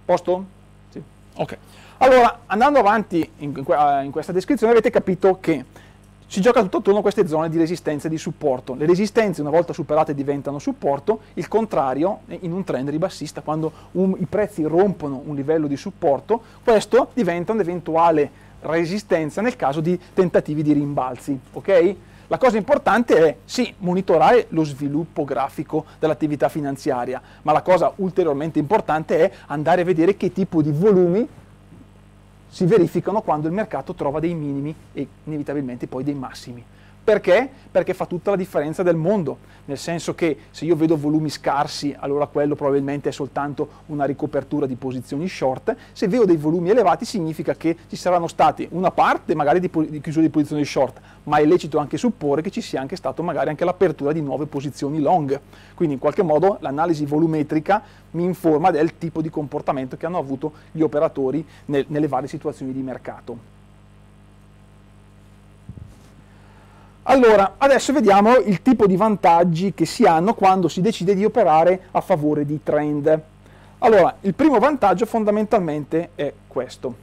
Posto? Sì. Ok. Allora, andando avanti in, eh, in questa descrizione avete capito che si gioca tutto attorno a queste zone di resistenza e di supporto. Le resistenze una volta superate diventano supporto, il contrario eh, in un trend ribassista, quando un, i prezzi rompono un livello di supporto, questo diventa un'eventuale resistenza nel caso di tentativi di rimbalzi. Okay? La cosa importante è sì, monitorare lo sviluppo grafico dell'attività finanziaria, ma la cosa ulteriormente importante è andare a vedere che tipo di volumi si verificano quando il mercato trova dei minimi e inevitabilmente poi dei massimi. Perché? Perché fa tutta la differenza del mondo, nel senso che se io vedo volumi scarsi, allora quello probabilmente è soltanto una ricopertura di posizioni short, se vedo dei volumi elevati significa che ci saranno stati una parte magari di, di chiusura di posizioni short, ma è lecito anche supporre che ci sia anche stato magari anche l'apertura di nuove posizioni long. Quindi in qualche modo l'analisi volumetrica mi informa del tipo di comportamento che hanno avuto gli operatori nel, nelle varie situazioni di mercato. Allora, adesso vediamo il tipo di vantaggi che si hanno quando si decide di operare a favore di trend. Allora, il primo vantaggio fondamentalmente è questo.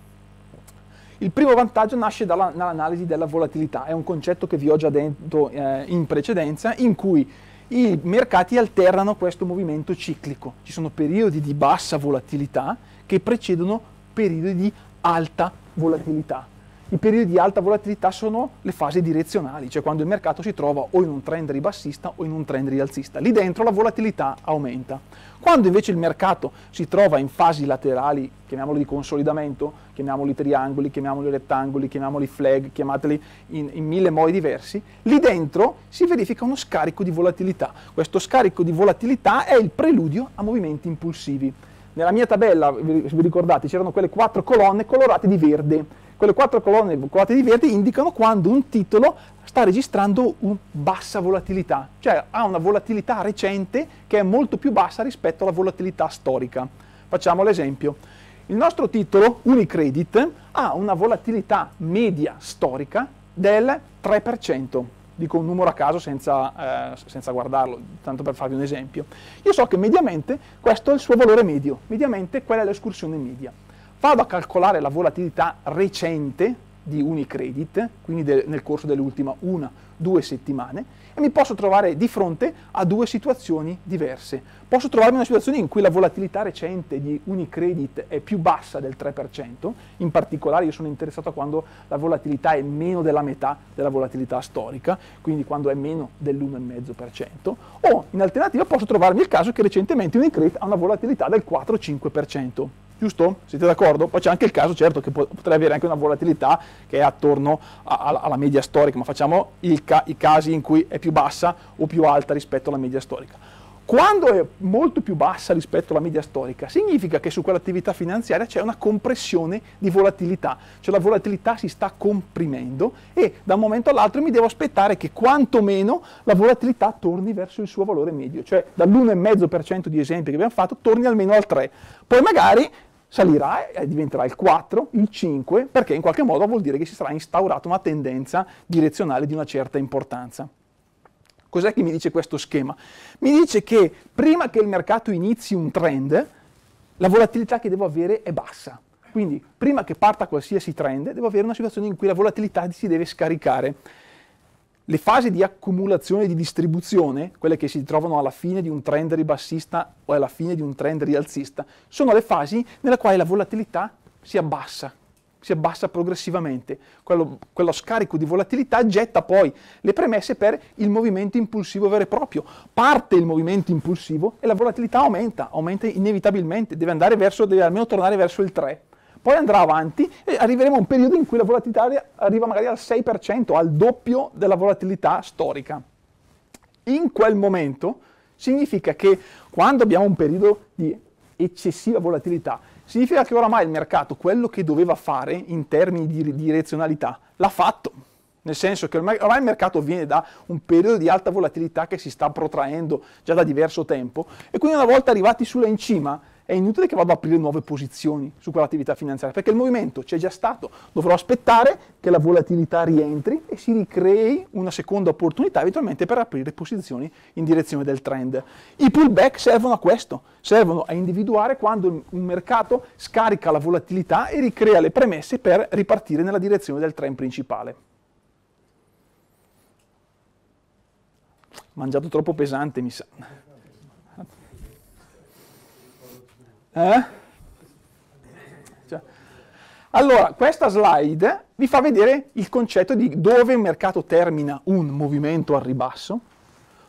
Il primo vantaggio nasce dall'analisi della volatilità, è un concetto che vi ho già detto eh, in precedenza, in cui i mercati alternano questo movimento ciclico. Ci sono periodi di bassa volatilità che precedono periodi di alta volatilità. I periodi di alta volatilità sono le fasi direzionali, cioè quando il mercato si trova o in un trend ribassista o in un trend rialzista. Lì dentro la volatilità aumenta. Quando invece il mercato si trova in fasi laterali, chiamiamoli di consolidamento, chiamiamoli triangoli, chiamiamoli rettangoli, chiamiamoli flag, chiamateli in, in mille modi diversi, lì dentro si verifica uno scarico di volatilità. Questo scarico di volatilità è il preludio a movimenti impulsivi. Nella mia tabella, vi ricordate, c'erano quelle quattro colonne colorate di verde. Quelle quattro colonne colorate di verde indicano quando un titolo sta registrando una bassa volatilità, cioè ha una volatilità recente che è molto più bassa rispetto alla volatilità storica. Facciamo l'esempio. Il nostro titolo Unicredit ha una volatilità media storica del 3% dico un numero a caso senza, eh, senza, guardarlo, tanto per farvi un esempio, io so che mediamente questo è il suo valore medio, mediamente quella è l'escursione media. Vado a calcolare la volatilità recente di Unicredit, quindi del, nel corso dell'ultima una due settimane e mi posso trovare di fronte a due situazioni diverse. Posso trovarmi una situazione in cui la volatilità recente di Unicredit è più bassa del 3%, in particolare io sono interessato a quando la volatilità è meno della metà della volatilità storica, quindi quando è meno dell'1,5%, o in alternativa posso trovarmi il caso che recentemente Unicredit ha una volatilità del 4-5% giusto? Siete d'accordo? Poi c'è anche il caso, certo, che potrebbe avere anche una volatilità che è attorno a, a, alla media storica, ma facciamo il, ca i casi in cui è più bassa o più alta rispetto alla media storica. Quando è molto più bassa rispetto alla media storica, significa che su quell'attività finanziaria c'è una compressione di volatilità, cioè la volatilità si sta comprimendo e da un momento all'altro mi devo aspettare che quantomeno la volatilità torni verso il suo valore medio, cioè dall'1,5% di esempi che abbiamo fatto torni almeno al 3%. Poi magari salirà e diventerà il 4, il 5, perché in qualche modo vuol dire che si sarà instaurata una tendenza direzionale di una certa importanza. Cos'è che mi dice questo schema? Mi dice che prima che il mercato inizi un trend, la volatilità che devo avere è bassa. Quindi prima che parta qualsiasi trend, devo avere una situazione in cui la volatilità si deve scaricare le fasi di accumulazione e di distribuzione, quelle che si trovano alla fine di un trend ribassista o alla fine di un trend rialzista, sono le fasi nella quale la volatilità si abbassa, si abbassa progressivamente. Quello, quello, scarico di volatilità getta poi le premesse per il movimento impulsivo vero e proprio. Parte il movimento impulsivo e la volatilità aumenta, aumenta inevitabilmente, deve andare verso, deve almeno tornare verso il 3 poi andrà avanti e arriveremo a un periodo in cui la volatilità arriva magari al 6%, al doppio della volatilità storica. In quel momento significa che quando abbiamo un periodo di eccessiva volatilità, significa che oramai il mercato quello che doveva fare in termini di direzionalità l'ha fatto. Nel senso che ormai il mercato viene da un periodo di alta volatilità che si sta protraendo già da diverso tempo e quindi una volta arrivati sulla in cima è inutile che vado ad aprire nuove posizioni su quell'attività finanziaria, perché il movimento c'è già stato, dovrò aspettare che la volatilità rientri e si ricrei una seconda opportunità eventualmente per aprire posizioni in direzione del trend. I pullback servono a questo, servono a individuare quando un mercato scarica la volatilità e ricrea le premesse per ripartire nella direzione del trend principale. Mangiato troppo pesante, mi sa. Eh? Cioè. Allora, questa slide vi fa vedere il concetto di dove il mercato termina un movimento al ribasso,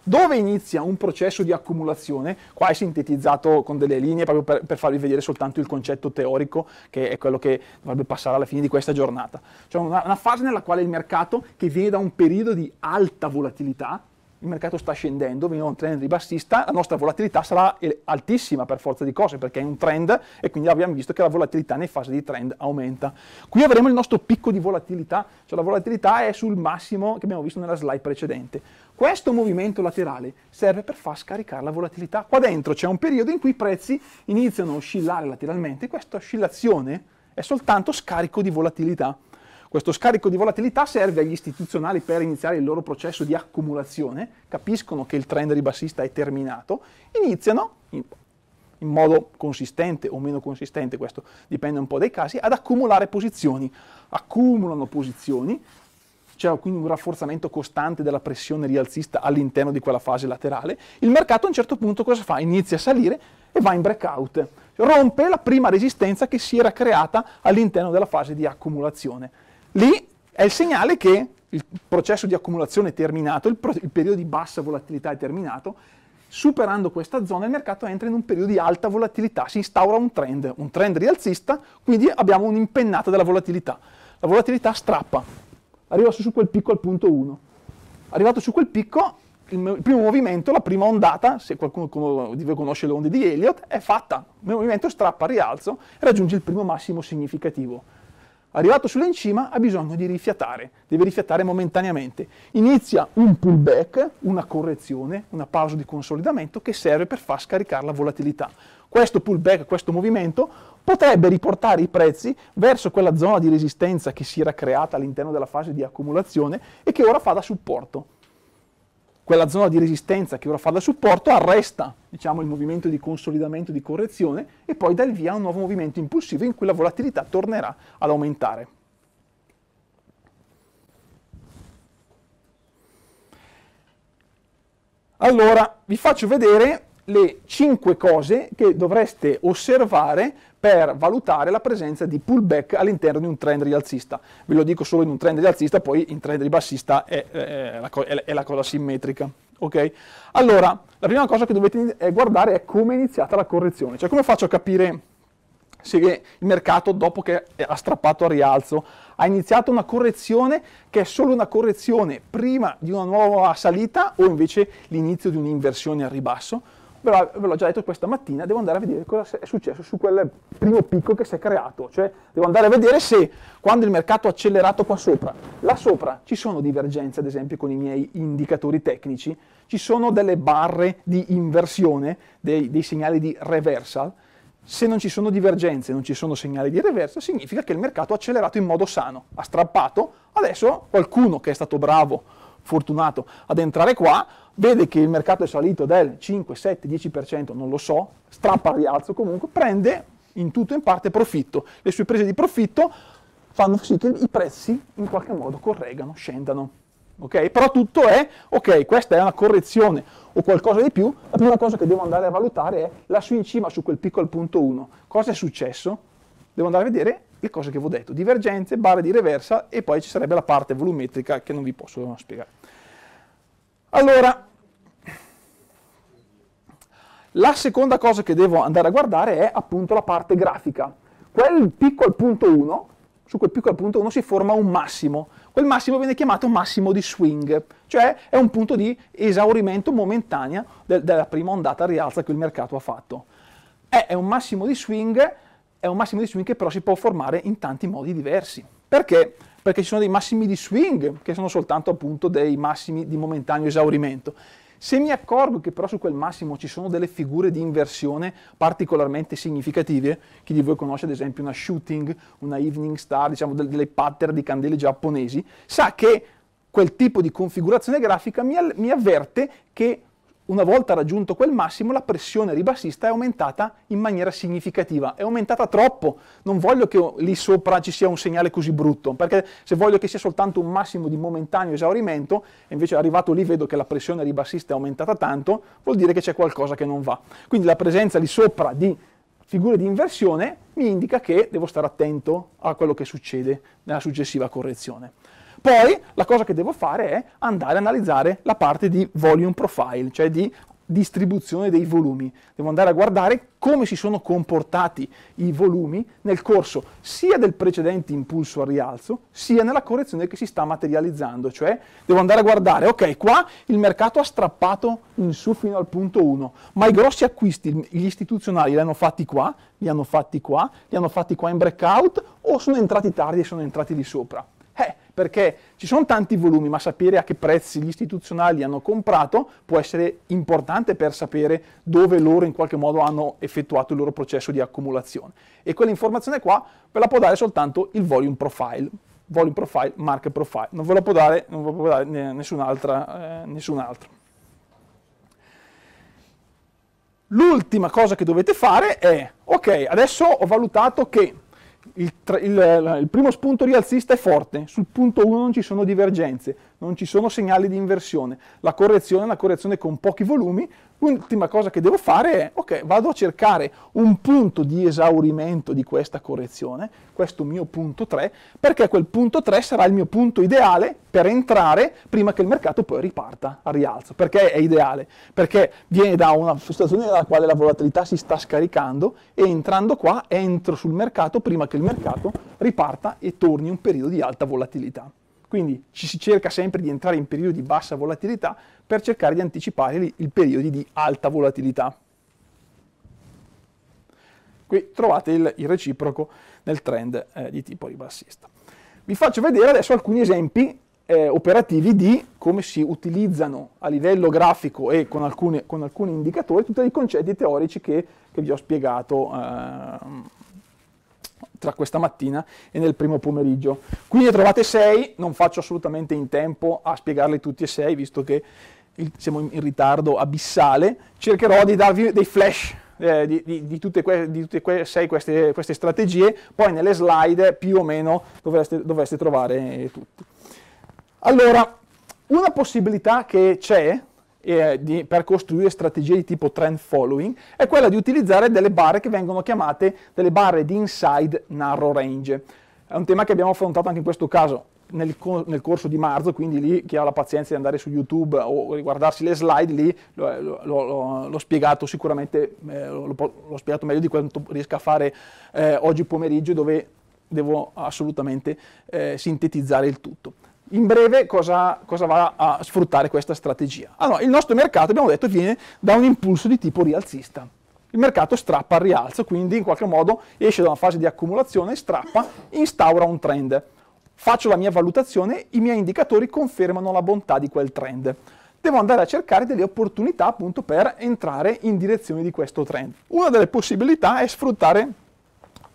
dove inizia un processo di accumulazione, qua è sintetizzato con delle linee proprio per, per, farvi vedere soltanto il concetto teorico che è quello che dovrebbe passare alla fine di questa giornata. Cioè una, una fase nella quale il mercato, che viene da un periodo di alta volatilità, il mercato sta scendendo, viene un trend ribassista, la nostra volatilità sarà altissima per forza di cose perché è un trend e quindi abbiamo visto che la volatilità nei fasi di trend aumenta. Qui avremo il nostro picco di volatilità, cioè la volatilità è sul massimo che abbiamo visto nella slide precedente. Questo movimento laterale serve per far scaricare la volatilità. Qua dentro c'è un periodo in cui i prezzi iniziano a oscillare lateralmente, questa oscillazione è soltanto scarico di volatilità. Questo scarico di volatilità serve agli istituzionali per iniziare il loro processo di accumulazione, capiscono che il trend ribassista è terminato, iniziano, in, in modo consistente o meno consistente, questo dipende un po' dai casi, ad accumulare posizioni. Accumulano posizioni, c'è quindi un rafforzamento costante della pressione rialzista all'interno di quella fase laterale, il mercato a un certo punto cosa fa? Inizia a salire e va in breakout, rompe la prima resistenza che si era creata all'interno della fase di accumulazione. Lì è il segnale che il processo di accumulazione è terminato, il, pro- il periodo di bassa volatilità è terminato, superando questa zona il mercato entra in un periodo di alta volatilità, si instaura un trend, un trend rialzista, quindi abbiamo un'impennata della volatilità. La volatilità strappa, arriva su quel picco al punto 1. Arrivato su quel picco, il, primo movimento, la prima ondata, se qualcuno di voi conosce le onde di Elliott, è fatta. Il movimento strappa rialzo e raggiunge il primo massimo significativo arrivato sulla cima ha bisogno di rifiatare, deve rifiatare momentaneamente. Inizia un pullback, una correzione, una pausa di consolidamento che serve per far scaricare la volatilità. Questo pullback, questo movimento potrebbe riportare i prezzi verso quella zona di resistenza che si era creata all'interno della fase di accumulazione e che ora fa da supporto quella zona di resistenza che ora fa da supporto arresta diciamo, il movimento di consolidamento, di correzione e poi dà il via a un nuovo movimento impulsivo in cui la volatilità tornerà ad aumentare. Allora, vi faccio vedere le 5 cose che dovreste osservare per valutare la presenza di pullback all'interno di un trend rialzista. Ve lo dico solo in un trend rialzista, poi in trend ribassista è, è, la, è la cosa simmetrica. Okay? Allora, la prima cosa che dovete guardare è come è iniziata la correzione, cioè come faccio a capire se il mercato dopo che ha strappato a rialzo ha iniziato una correzione che è solo una correzione prima di una nuova salita o invece l'inizio di un'inversione al ribasso però ve l'ho già detto questa mattina, devo andare a vedere cosa è successo su quel primo picco che si è creato, cioè devo andare a vedere se quando il mercato ha accelerato qua sopra, là sopra ci sono divergenze ad esempio con i miei indicatori tecnici, ci sono delle barre di inversione, dei, dei segnali di reversal, se non ci sono divergenze, non ci sono segnali di reverso, significa che il mercato ha accelerato in modo sano, ha strappato, adesso qualcuno che è stato bravo, fortunato ad entrare qua, vede che il mercato è salito del 5, 7, 10%, non lo so, strappa al rialzo comunque, prende in tutto e in parte profitto. Le sue prese di profitto fanno sì che i prezzi in qualche modo correggano, scendano. Okay? Però tutto è, ok, questa è una correzione o qualcosa di più, la prima cosa che devo andare a valutare è lassù in cima su quel piccolo punto 1. Cosa è successo? Devo andare a vedere le cose che vi ho detto, divergenze, barre di reversa e poi ci sarebbe la parte volumetrica che non vi posso spiegare. Allora, la seconda cosa che devo andare a guardare è appunto la parte grafica. Quel piccolo punto 1, su quel piccolo punto 1 si forma un massimo. Quel massimo viene chiamato massimo di swing, cioè è un punto di esaurimento momentanea de della prima ondata rialza che il mercato ha fatto. È, è, un swing, è un massimo di swing che però si può formare in tanti modi diversi. Perché? perché ci sono dei massimi di swing che sono soltanto appunto dei massimi di momentaneo esaurimento. Se mi accorgo che però su quel massimo ci sono delle figure di inversione particolarmente significative, chi di voi conosce ad esempio una shooting, una evening star, diciamo delle pattern di candele giapponesi, sa che quel tipo di configurazione grafica mi, mi avverte che una volta raggiunto quel massimo, la pressione ribassista è aumentata in maniera significativa, è aumentata troppo. Non voglio che lì sopra ci sia un segnale così brutto, perché se voglio che sia soltanto un massimo di momentaneo esaurimento, e invece arrivato lì vedo che la pressione ribassista è aumentata tanto, vuol dire che c'è qualcosa che non va. Quindi la presenza lì sopra di figure di inversione mi indica che devo stare attento a quello che succede nella successiva correzione. Poi la cosa che devo fare è andare a analizzare la parte di volume profile, cioè di distribuzione dei volumi. Devo andare a guardare come si sono comportati i volumi nel corso sia del precedente impulso al rialzo, sia nella correzione che si sta materializzando. Cioè devo andare a guardare, ok, qua il mercato ha strappato in su fino al punto 1, ma i grossi acquisti, gli istituzionali li hanno fatti qua, li hanno fatti qua, li hanno fatti qua in breakout o sono entrati tardi e sono entrati di sopra. Eh, perché ci sono tanti volumi, ma sapere a che prezzi gli istituzionali hanno comprato può essere importante per sapere dove loro in qualche modo hanno effettuato il loro processo di accumulazione. E quell'informazione qua ve la può dare soltanto il volume profile, volume profile, market profile, non ve la può dare, può dare nessun'altra, eh, nessun altro. L'ultima cosa che dovete fare è, ok, adesso ho valutato che il, il, il, primo spunto rialzista è forte, sul punto 1 non ci sono divergenze, non ci sono segnali di inversione. La correzione è una correzione con pochi volumi. L'ultima cosa che devo fare è, ok, vado a cercare un punto di esaurimento di questa correzione, questo mio punto 3, perché quel punto 3 sarà il mio punto ideale per entrare prima che il mercato poi riparta a rialzo. Perché è ideale? Perché viene da una situazione nella quale la volatilità si sta scaricando e entrando qua entro sul mercato prima che il mercato riparta e torni un periodo di alta volatilità. Quindi ci si cerca sempre di entrare in periodi di bassa volatilità per cercare di anticipare i periodi di alta volatilità. Qui trovate il, il reciproco nel trend eh, di tipo ribassista. Vi faccio vedere adesso alcuni esempi eh, operativi di come si utilizzano a livello grafico e con, alcune, con alcuni indicatori tutti i concetti teorici che, che vi ho spiegato eh, tra questa mattina e nel primo pomeriggio. Qui ne trovate 6, non faccio assolutamente in tempo a spiegarli tutti e 6, visto che siamo in ritardo abissale, cercherò di darvi dei flash eh, di, di, di, tutte que, di tutte que, sei queste, queste, strategie, poi nelle slide più o meno dovreste, dovreste trovare tutti. Allora, una possibilità che c'è eh, di, per costruire strategie di tipo trend following è quella di utilizzare delle barre che vengono chiamate delle barre di inside narrow range. È un tema che abbiamo affrontato anche in questo caso nel, nel, corso di marzo, quindi lì chi ha la pazienza di andare su YouTube eh, o riguardarsi le slide, lì l'ho eh, spiegato sicuramente, eh, l'ho spiegato meglio di quanto riesca a fare eh, oggi pomeriggio dove devo assolutamente eh, sintetizzare il tutto. In breve cosa, cosa va a sfruttare questa strategia? Allora, il nostro mercato, abbiamo detto, viene da un impulso di tipo rialzista. Il mercato strappa al rialzo, quindi in qualche modo esce da una fase di accumulazione, strappa, instaura un trend. Faccio la mia valutazione, i miei indicatori confermano la bontà di quel trend devo andare a cercare delle opportunità appunto per entrare in direzione di questo trend. Una delle possibilità è sfruttare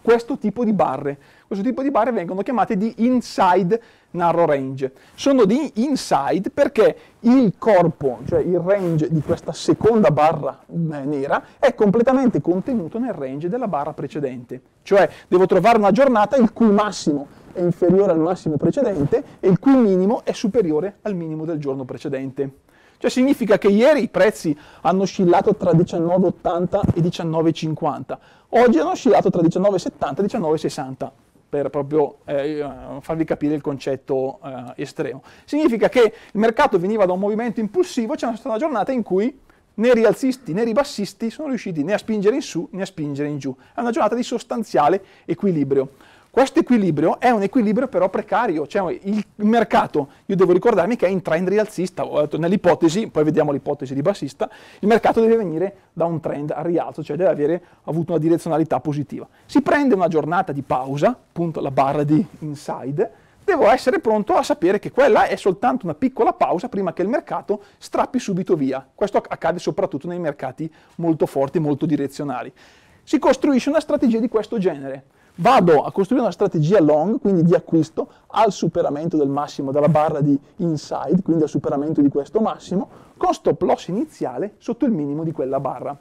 questo tipo di barre, questo tipo di barre vengono chiamate di inside narrow range. Sono di inside perché il corpo, cioè il range di questa seconda barra eh, nera, è completamente contenuto nel range della barra precedente. Cioè devo trovare una giornata il cui massimo è inferiore al massimo precedente e il cui minimo è superiore al minimo del giorno precedente. Cioè significa che ieri i prezzi hanno oscillato tra 19,80 e 19,50, oggi hanno oscillato tra 19,70 e 19,60 per proprio eh, farvi capire il concetto eh, estremo. Significa che il mercato veniva da un movimento impulsivo, c'è stata una giornata in cui né rialzisti né ribassisti sono riusciti né a spingere in su né a spingere in giù. È una giornata di sostanziale equilibrio. Questo equilibrio è un equilibrio però precario, cioè il mercato, io devo ricordarmi che è in trend rialzista, ho detto nell'ipotesi, poi vediamo l'ipotesi di bassista, il mercato deve venire da un trend a rialzo, cioè deve avere avuto una direzionalità positiva. Si prende una giornata di pausa, appunto la barra di inside, devo essere pronto a sapere che quella è soltanto una piccola pausa prima che il mercato strappi subito via. Questo accade soprattutto nei mercati molto forti, molto direzionali. Si costruisce una strategia di questo genere vado a costruire una strategia long, quindi di acquisto, al superamento del massimo della barra di inside, quindi al superamento di questo massimo, con stop loss iniziale sotto il minimo di quella barra.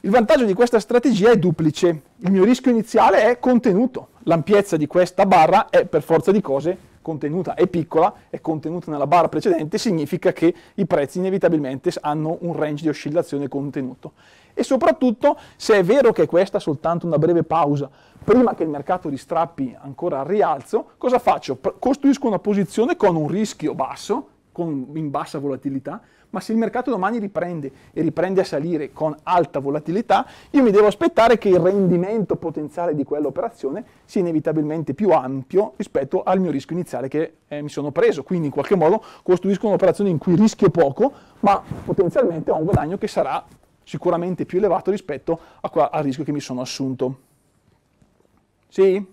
Il vantaggio di questa strategia è duplice, il mio rischio iniziale è contenuto, l'ampiezza di questa barra è per forza di cose contenuta, è piccola, è contenuta nella barra precedente, significa che i prezzi inevitabilmente hanno un range di oscillazione contenuto e soprattutto, se è vero che questa è soltanto una breve pausa, prima che il mercato ristrappi ancora al rialzo, cosa faccio? Costruisco una posizione con un rischio basso, con, in bassa volatilità, ma se il mercato domani riprende e riprende a salire con alta volatilità, io mi devo aspettare che il rendimento potenziale di quell'operazione sia inevitabilmente più ampio rispetto al mio rischio iniziale che eh, mi sono preso. Quindi in qualche modo costruisco un'operazione in cui rischio poco, ma potenzialmente ho un guadagno che sarà sicuramente più elevato rispetto a qua, al rischio che mi sono assunto. Sì?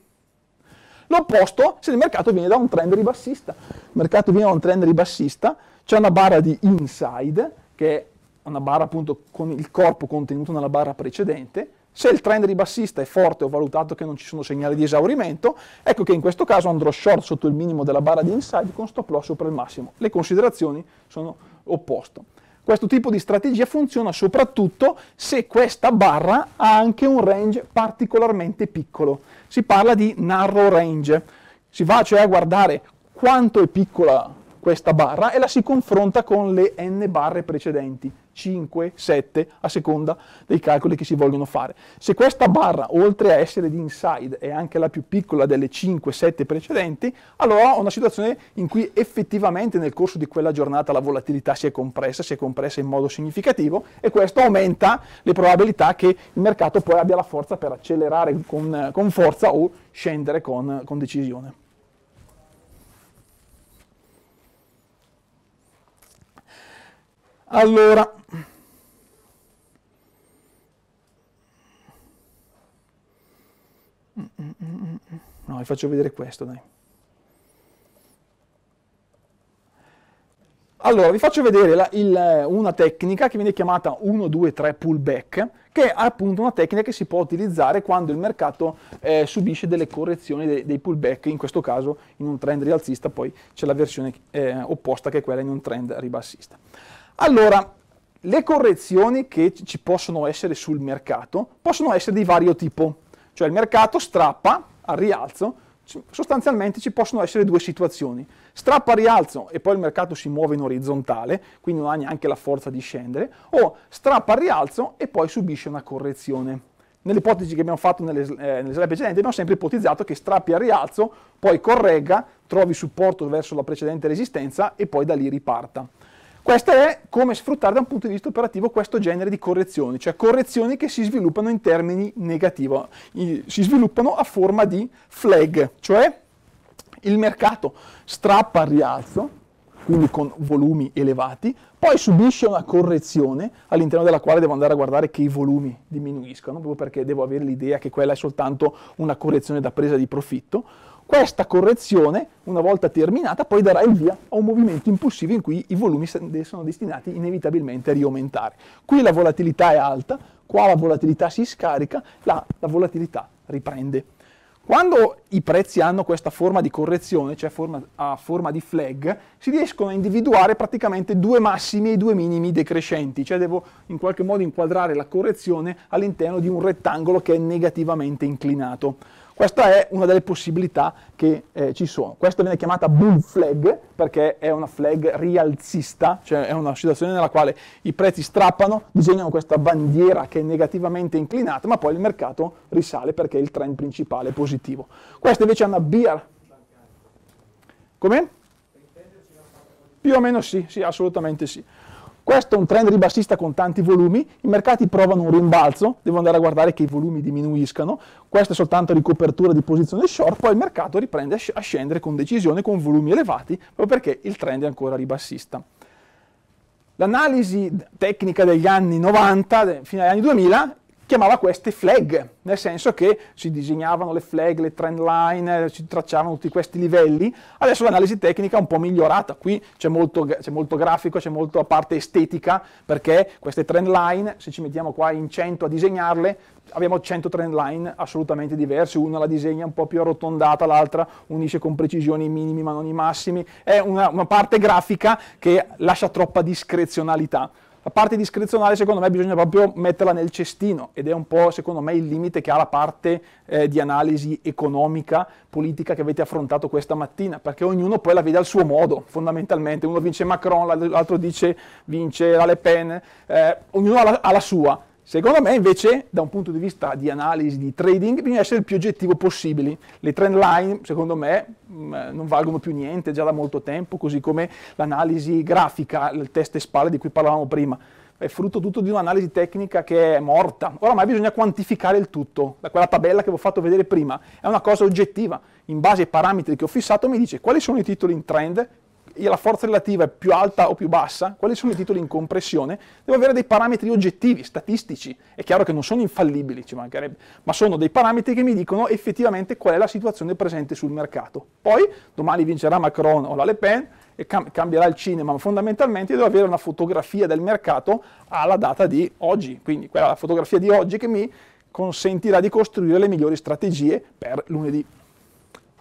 L'opposto se il mercato viene da un trend ribassista. Il mercato viene da un trend ribassista, c'è una barra di inside, che è una barra appunto con il corpo contenuto nella barra precedente, se il trend ribassista è forte, ho valutato che non ci sono segnali di esaurimento, ecco che in questo caso andrò short sotto il minimo della barra di inside con stop loss sopra il massimo. Le considerazioni sono opposte. Questo tipo di strategia funziona soprattutto se questa barra ha anche un range particolarmente piccolo. Si parla di narrow range. Si va cioè a guardare quanto è piccola questa barra e la si confronta con le n barre precedenti, 5, 7, a seconda dei calcoli che si vogliono fare. Se questa barra, oltre a essere di inside, è anche la più piccola delle 5, 7 precedenti, allora ho una situazione in cui effettivamente nel corso di quella giornata la volatilità si è compressa, si è compressa in modo significativo e questo aumenta le probabilità che il mercato poi abbia la forza per accelerare con, con forza o scendere con, con decisione. Allora, no, vi faccio vedere questo, dai. Allora, vi faccio vedere la, il, una tecnica che viene chiamata 1-2-3 pullback, che è appunto una tecnica che si può utilizzare quando il mercato eh, subisce delle correzioni dei, dei, pullback, in questo caso in un trend rialzista, poi c'è la versione eh, opposta che è quella in un trend ribassista. Allora, le correzioni che ci possono essere sul mercato possono essere di vario tipo, cioè il mercato strappa al rialzo, sostanzialmente ci possono essere due situazioni, strappa al rialzo e poi il mercato si muove in orizzontale, quindi non ha neanche la forza di scendere, o strappa al rialzo e poi subisce una correzione. Nelle ipotesi che abbiamo fatto nelle, eh, nelle slide precedenti abbiamo sempre ipotizzato che strappi al rialzo, poi corregga, trovi supporto verso la precedente resistenza e poi da lì riparta. Questo è come sfruttare da un punto di vista operativo questo genere di correzioni, cioè correzioni che si sviluppano in termini negativi, si sviluppano a forma di flag, cioè il mercato strappa al rialzo, quindi con volumi elevati, poi subisce una correzione all'interno della quale devo andare a guardare che i volumi diminuiscano, proprio perché devo avere l'idea che quella è soltanto una correzione da presa di profitto, questa correzione, una volta terminata, poi darà il via a un movimento impulsivo in cui i volumi sono destinati inevitabilmente a riaumentare. Qui la volatilità è alta, qua la volatilità si scarica, là la volatilità riprende. Quando i prezzi hanno questa forma di correzione, cioè forma, a forma di flag, si riescono a individuare praticamente due massimi e due minimi decrescenti, cioè devo in qualche modo inquadrare la correzione all'interno di un rettangolo che è negativamente inclinato. Questa è una delle possibilità che eh, ci sono. Questa viene chiamata bull flag perché è una flag rialzista, cioè è una situazione nella quale i prezzi strappano, disegnano questa bandiera che è negativamente inclinata, ma poi il mercato risale perché il trend principale è positivo. Questa invece è una bear. Come? Più o meno sì, sì, assolutamente sì. Questo è un trend ribassista con tanti volumi, i mercati provano un rimbalzo, devo andare a guardare che i volumi diminuiscano, questa è soltanto ricopertura di posizione short, poi il mercato riprende a scendere con decisione, con volumi elevati, proprio perché il trend è ancora ribassista. L'analisi tecnica degli anni 90 fino agli anni 2000 chiamava queste flag, nel senso che si disegnavano le flag, le trend line, si tracciavano tutti questi livelli. Adesso l'analisi tecnica è un po' migliorata, qui c'è molto, molto, grafico, c'è molto a parte estetica, perché queste trend line, se ci mettiamo qua in 100 a disegnarle, abbiamo 100 trend line assolutamente diverse, una la disegna un po' più arrotondata, l'altra unisce con precisione i minimi ma non i massimi, è una, una parte grafica che lascia troppa discrezionalità. La parte discrezionale secondo me bisogna proprio metterla nel cestino ed è un po' secondo me il limite che ha la parte eh, di analisi economica, politica che avete affrontato questa mattina, perché ognuno poi la vede al suo modo fondamentalmente, uno vince Macron, l'altro dice vince la Le Pen, eh, ognuno ha la, ha la sua Secondo me invece, da un punto di vista di analisi, di trading, bisogna essere il più oggettivo possibile. Le trend line, secondo me, mm, non valgono più niente già da molto tempo, così come l'analisi grafica, il test e spalle di cui parlavamo prima. È frutto tutto di un'analisi tecnica che è morta. Oramai bisogna quantificare il tutto. Da quella tabella che vi ho fatto vedere prima, è una cosa oggettiva. In base ai parametri che ho fissato mi dice quali sono i titoli in trend, la forza relativa è più alta o più bassa, quali sono i titoli in compressione, devo avere dei parametri oggettivi, statistici. È chiaro che non sono infallibili, ci mancherebbe, ma sono dei parametri che mi dicono effettivamente qual è la situazione presente sul mercato. Poi domani vincerà Macron o la Le Pen e cam- cambierà il cinema, ma fondamentalmente devo avere una fotografia del mercato alla data di oggi, quindi quella la fotografia di oggi che mi consentirà di costruire le migliori strategie per lunedì.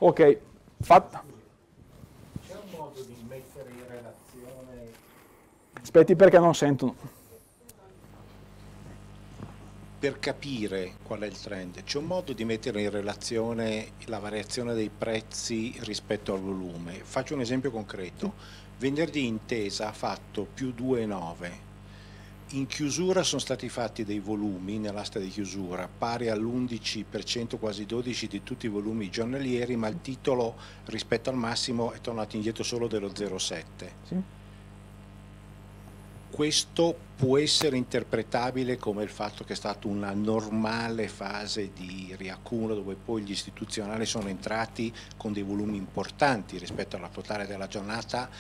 Ok, fatta. Aspetti perché non sentono. Per capire qual è il trend, c'è un modo di mettere in relazione la variazione dei prezzi rispetto al volume. Faccio un esempio concreto. Venerdì Intesa ha fatto più 2,9. In chiusura sono stati fatti dei volumi nell'asta di chiusura pari all'11%, quasi 12% di tutti i volumi giornalieri, ma il titolo rispetto al massimo è tornato indietro solo dello 0,7%. Sì questo può essere interpretabile come il fatto che è stata una normale fase di riaccumulo dove poi gli istituzionali sono entrati con dei volumi importanti rispetto alla totale della giornata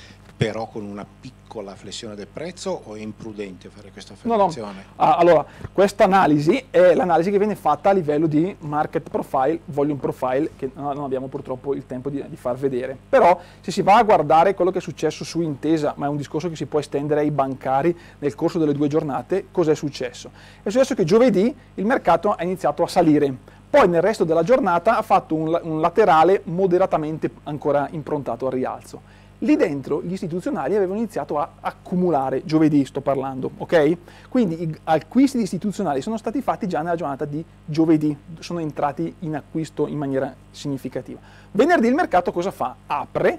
però con una piccola flessione del prezzo o è imprudente fare questa affermazione? No, no. Ah, allora, questa analisi è l'analisi che viene fatta a livello di market profile, volume profile, che non abbiamo purtroppo il tempo di, di, far vedere. Però se si va a guardare quello che è successo su Intesa, ma è un discorso che si può estendere ai bancari nel corso delle due giornate, cos'è successo? È successo che giovedì il mercato ha iniziato a salire, poi nel resto della giornata ha fatto un, un laterale moderatamente ancora improntato al rialzo Lì dentro gli istituzionali avevano iniziato a accumulare, giovedì sto parlando, ok? Quindi gli acquisti istituzionali sono stati fatti già nella giornata di giovedì, sono entrati in acquisto in maniera significativa. Venerdì il mercato cosa fa? Apre,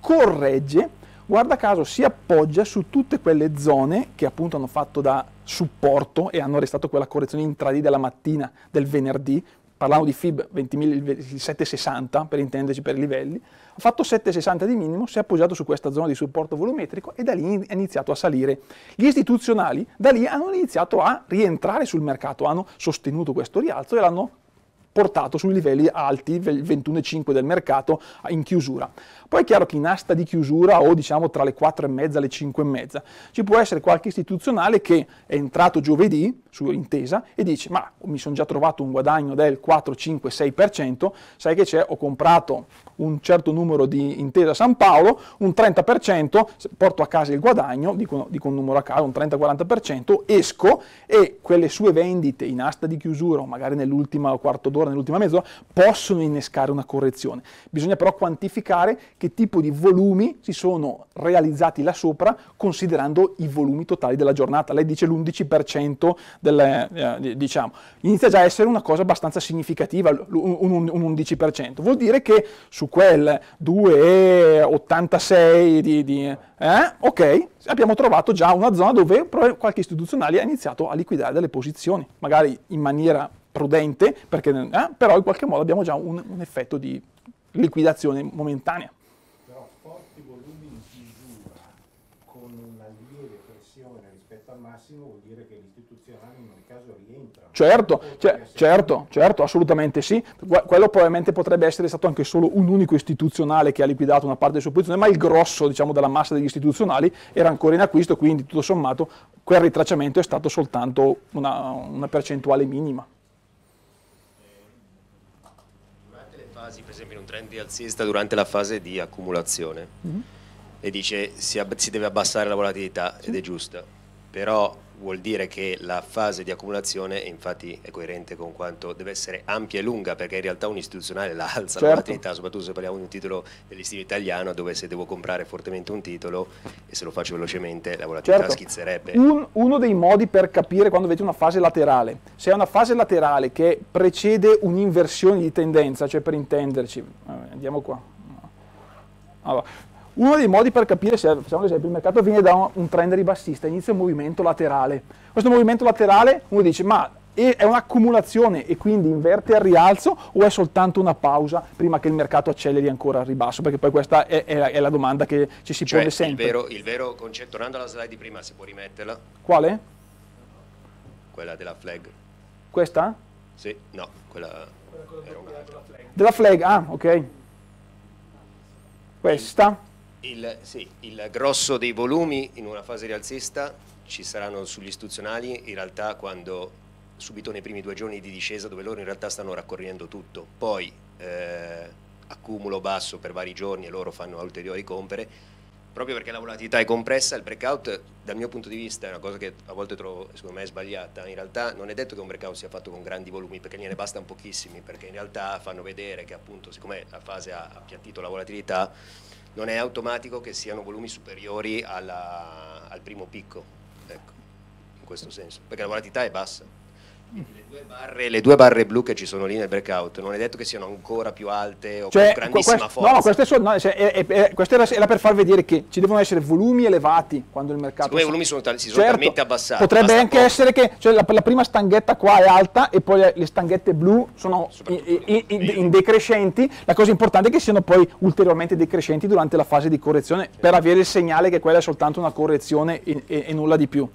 corregge, guarda caso si appoggia su tutte quelle zone che appunto hanno fatto da supporto e hanno restato quella correzione intraday della mattina del venerdì, parlavo di FIB 20.000, per intenderci per livelli, ha fatto 7,60 di minimo, si è appoggiato su questa zona di supporto volumetrico e da lì ha iniziato a salire. Gli istituzionali da lì hanno iniziato a rientrare sul mercato, hanno sostenuto questo rialzo e l'hanno portato sui livelli alti, il 21,5 del mercato in chiusura. Poi è chiaro che in asta di chiusura o diciamo tra le 4 e mezza e le 5 e mezza ci può essere qualche istituzionale che è entrato giovedì su intesa e dice ma mi sono già trovato un guadagno del 4, 5, 6%, sai che c'è, ho comprato un certo numero di intesa San Paolo, un 30%, porto a casa il guadagno, dico, dico un numero a caso, un 30-40%, esco e quelle sue vendite in asta di chiusura o magari nell'ultima quarto d'ora, nell'ultima mezz'ora, possono innescare una correzione. Bisogna però quantificare che tipo di volumi si sono realizzati là sopra considerando i volumi totali della giornata. Lei dice l'11% delle, eh, diciamo, inizia già a essere una cosa abbastanza significativa, un, un, un 11%. Vuol dire che su quel 2,86 di... di eh, ok, abbiamo trovato già una zona dove qualche istituzionale ha iniziato a liquidare delle posizioni, magari in maniera prudente, perché, eh, però in qualche modo abbiamo già un, un effetto di liquidazione momentanea. Certo, cioè, certo, certo, assolutamente sì. Quello probabilmente potrebbe essere stato anche solo un unico istituzionale che ha liquidato una parte del suo posizione, ma il grosso diciamo, della massa degli istituzionali era ancora in acquisto, quindi tutto sommato quel ritracciamento è stato soltanto una, una percentuale minima. Durante le fasi, per esempio in un trend rialzista, durante la fase di accumulazione, mm -hmm. e dice si, si, deve abbassare la volatilità sì. ed è giusta, però vuol dire che la fase di accumulazione infatti è coerente con quanto deve essere ampia e lunga perché in realtà un istituzionale la alza certo. la volatilità soprattutto se parliamo di un titolo dell'istituto italiano dove se devo comprare fortemente un titolo e se lo faccio velocemente la volatilità certo. schizzerebbe un, uno dei modi per capire quando avete una fase laterale se è una fase laterale che precede un'inversione di tendenza cioè per intenderci andiamo qua allora, uno dei modi per capire se facciamo un esempio, il mercato viene da un, trend ribassista, inizia un movimento laterale. Questo movimento laterale uno dice ma è un'accumulazione e quindi inverte al rialzo o è soltanto una pausa prima che il mercato acceleri ancora al ribasso? Perché poi questa è, è, la, è la, domanda che ci si cioè, pone sempre. Il vero, il vero concetto, tornando alla slide di prima, se puoi rimetterla. Quale? Quella della flag. Questa? Sì, no, quella, quella era un'altra. Della flag, ah, ok. Questa. Il, sì, il grosso dei volumi in una fase rialzista ci saranno sugli istituzionali, in realtà quando subito nei primi due giorni di discesa dove loro in realtà stanno raccorrendo tutto, poi eh, accumulo basso per vari giorni e loro fanno ulteriori compere, proprio perché la volatilità è compressa, il breakout dal mio punto di vista è una cosa che a volte trovo secondo me sbagliata, in realtà non è detto che un breakout sia fatto con grandi volumi perché gliene bastano pochissimi, perché in realtà fanno vedere che appunto siccome la fase ha appiattito la volatilità non è automatico che siano volumi superiori alla, al primo picco, ecco, in questo senso, perché la volatilità è bassa. Le due, barre, blu che ci sono lì nel breakout non è detto che siano ancora più alte o cioè, con grandissima forza. No, queste sono, no, cioè, è, è, è, questa era, era, per far vedere che ci devono essere volumi elevati quando il mercato... Siccome i volumi sono, si sono certo, talmente abbassati. Potrebbe anche poco. essere che cioè, la, la, prima stanghetta qua è alta e poi le stanghette blu sono in, in, in, in, decrescenti, la cosa importante è che siano poi ulteriormente decrescenti durante la fase di correzione per avere il segnale che quella è soltanto una correzione e, e, e nulla di più.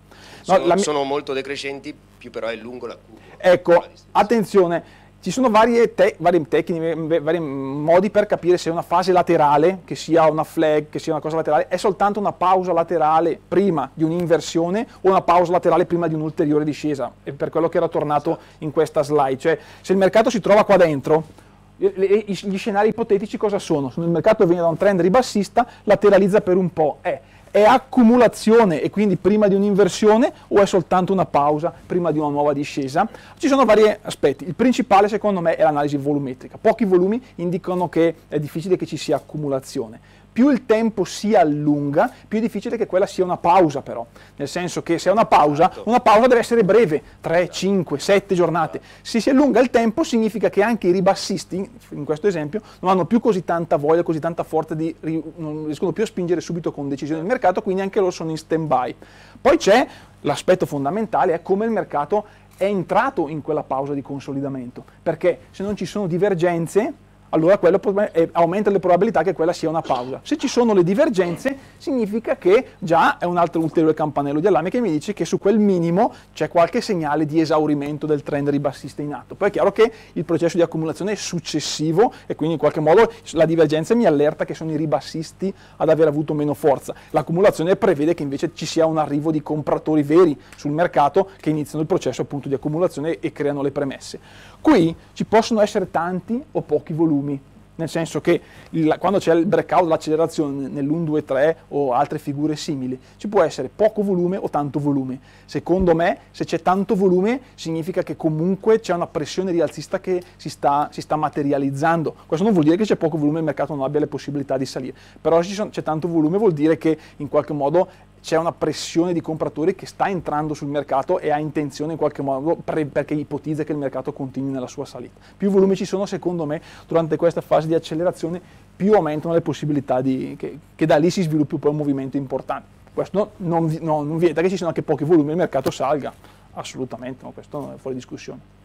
No, sono, sono, molto decrescenti, più però è lungo la curva. Ecco, attenzione, ci sono varie, te, varie tecniche, vari modi per capire se una fase laterale, che sia una flag, che sia una cosa laterale, è soltanto una pausa laterale prima di un'inversione o una pausa laterale prima di un'ulteriore discesa. È per quello che era tornato esatto. in questa slide. Cioè, se il mercato si trova qua dentro, gli scenari ipotetici cosa sono? Se il mercato viene da un trend ribassista, lateralizza per un po'. Eh, è accumulazione e quindi prima di un'inversione o è soltanto una pausa prima di una nuova discesa? Ci sono vari aspetti, il principale secondo me è l'analisi volumetrica, pochi volumi indicano che è difficile che ci sia accumulazione più il tempo si allunga, più è difficile che quella sia una pausa però, nel senso che se è una pausa, certo. una pausa deve essere breve, 3, 5, 7 giornate. Se si allunga il tempo significa che anche i ribassisti, in questo esempio, non hanno più così tanta voglia, così tanta forza di, non riescono più a spingere subito con decisione il mercato, quindi anche loro sono in stand by. Poi c'è l'aspetto fondamentale, è come il mercato è entrato in quella pausa di consolidamento, perché se non ci sono divergenze allora quello eh, eh, aumenta le probabilità che quella sia una pausa. Se ci sono le divergenze, significa che già è un altro ulteriore campanello di allarme che mi dice che su quel minimo c'è qualche segnale di esaurimento del trend ribassista in atto. Poi è chiaro che il processo di accumulazione è successivo e quindi in qualche modo la divergenza mi allerta che sono i ribassisti ad aver avuto meno forza. L'accumulazione prevede che invece ci sia un arrivo di compratori veri sul mercato che iniziano il processo appunto di accumulazione e creano le premesse. Qui ci possono essere tanti o pochi volumi, nel senso che il, quando c'è il breakout, l'accelerazione nell'1, 2, 3 o altre figure simili, ci può essere poco volume o tanto volume. Secondo me, se c'è tanto volume, significa che comunque c'è una pressione rialzista che si sta, si sta materializzando. Questo non vuol dire che c'è poco volume e il mercato non abbia le possibilità di salire, però se c'è tanto volume vuol dire che in qualche modo c'è una pressione di compratori che sta entrando sul mercato e ha intenzione in qualche modo pre- perché ipotizza che il mercato continui nella sua salita. Più volumi ci sono, secondo me, durante questa fase di accelerazione, più aumentano le possibilità di, che, che, da lì si sviluppi poi un movimento importante. Questo non, non, non vieta che ci siano anche pochi volumi e il mercato salga, assolutamente, no, questo non è fuori discussione.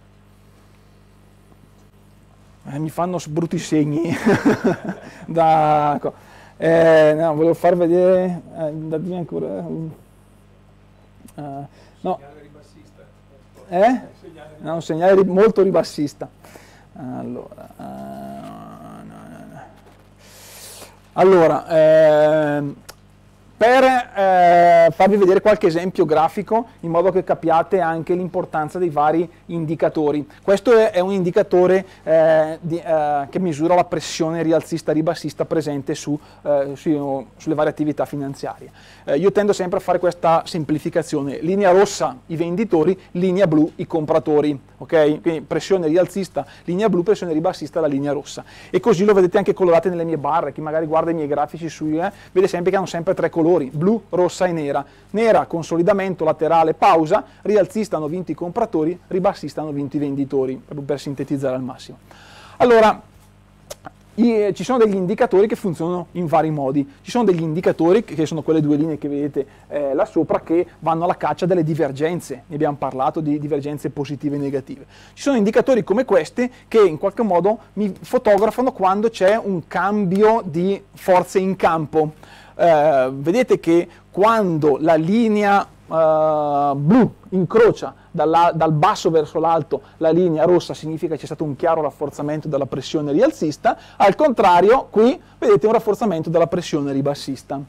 Eh, mi fanno brutti segni *laughs* da... Ecco. Eh, no, volevo far vedere, eh, datemi ancora. Uh, eh. no. Segnale ribassista. Eh? No, eh? un segnale ri molto ribassista. Allora, uh, no, no, allora ehm, per eh, farvi vedere qualche esempio grafico in modo che capiate anche l'importanza dei vari indicatori. Questo è, un indicatore eh, di, eh, che misura la pressione rialzista-ribassista presente su, eh, su, sulle varie attività finanziarie. Eh, io tendo sempre a fare questa semplificazione, linea rossa i venditori, linea blu i compratori, okay? quindi pressione rialzista, linea blu, pressione ribassista, la linea rossa. E così lo vedete anche colorate nelle mie barre, chi magari guarda i miei grafici su sui, eh, vede sempre che hanno sempre tre colori colori, blu, rossa e nera. Nera consolidamento laterale pausa, rialzista hanno vinto i compratori, ribassista hanno vinto i venditori, per sintetizzare al massimo. Allora, eh, ci sono degli indicatori che funzionano in vari modi. Ci sono degli indicatori, che sono quelle due linee che vedete eh, là sopra, che vanno alla caccia delle divergenze. Ne abbiamo parlato di divergenze positive e negative. Ci sono indicatori come questi che in qualche modo mi fotografano quando c'è un cambio di forze in campo. Eh, vedete che quando la linea eh, blu incrocia dalla, dal basso verso l'alto la linea rossa significa che c'è stato un chiaro rafforzamento della pressione rialzista, al contrario qui vedete un rafforzamento della pressione ribassista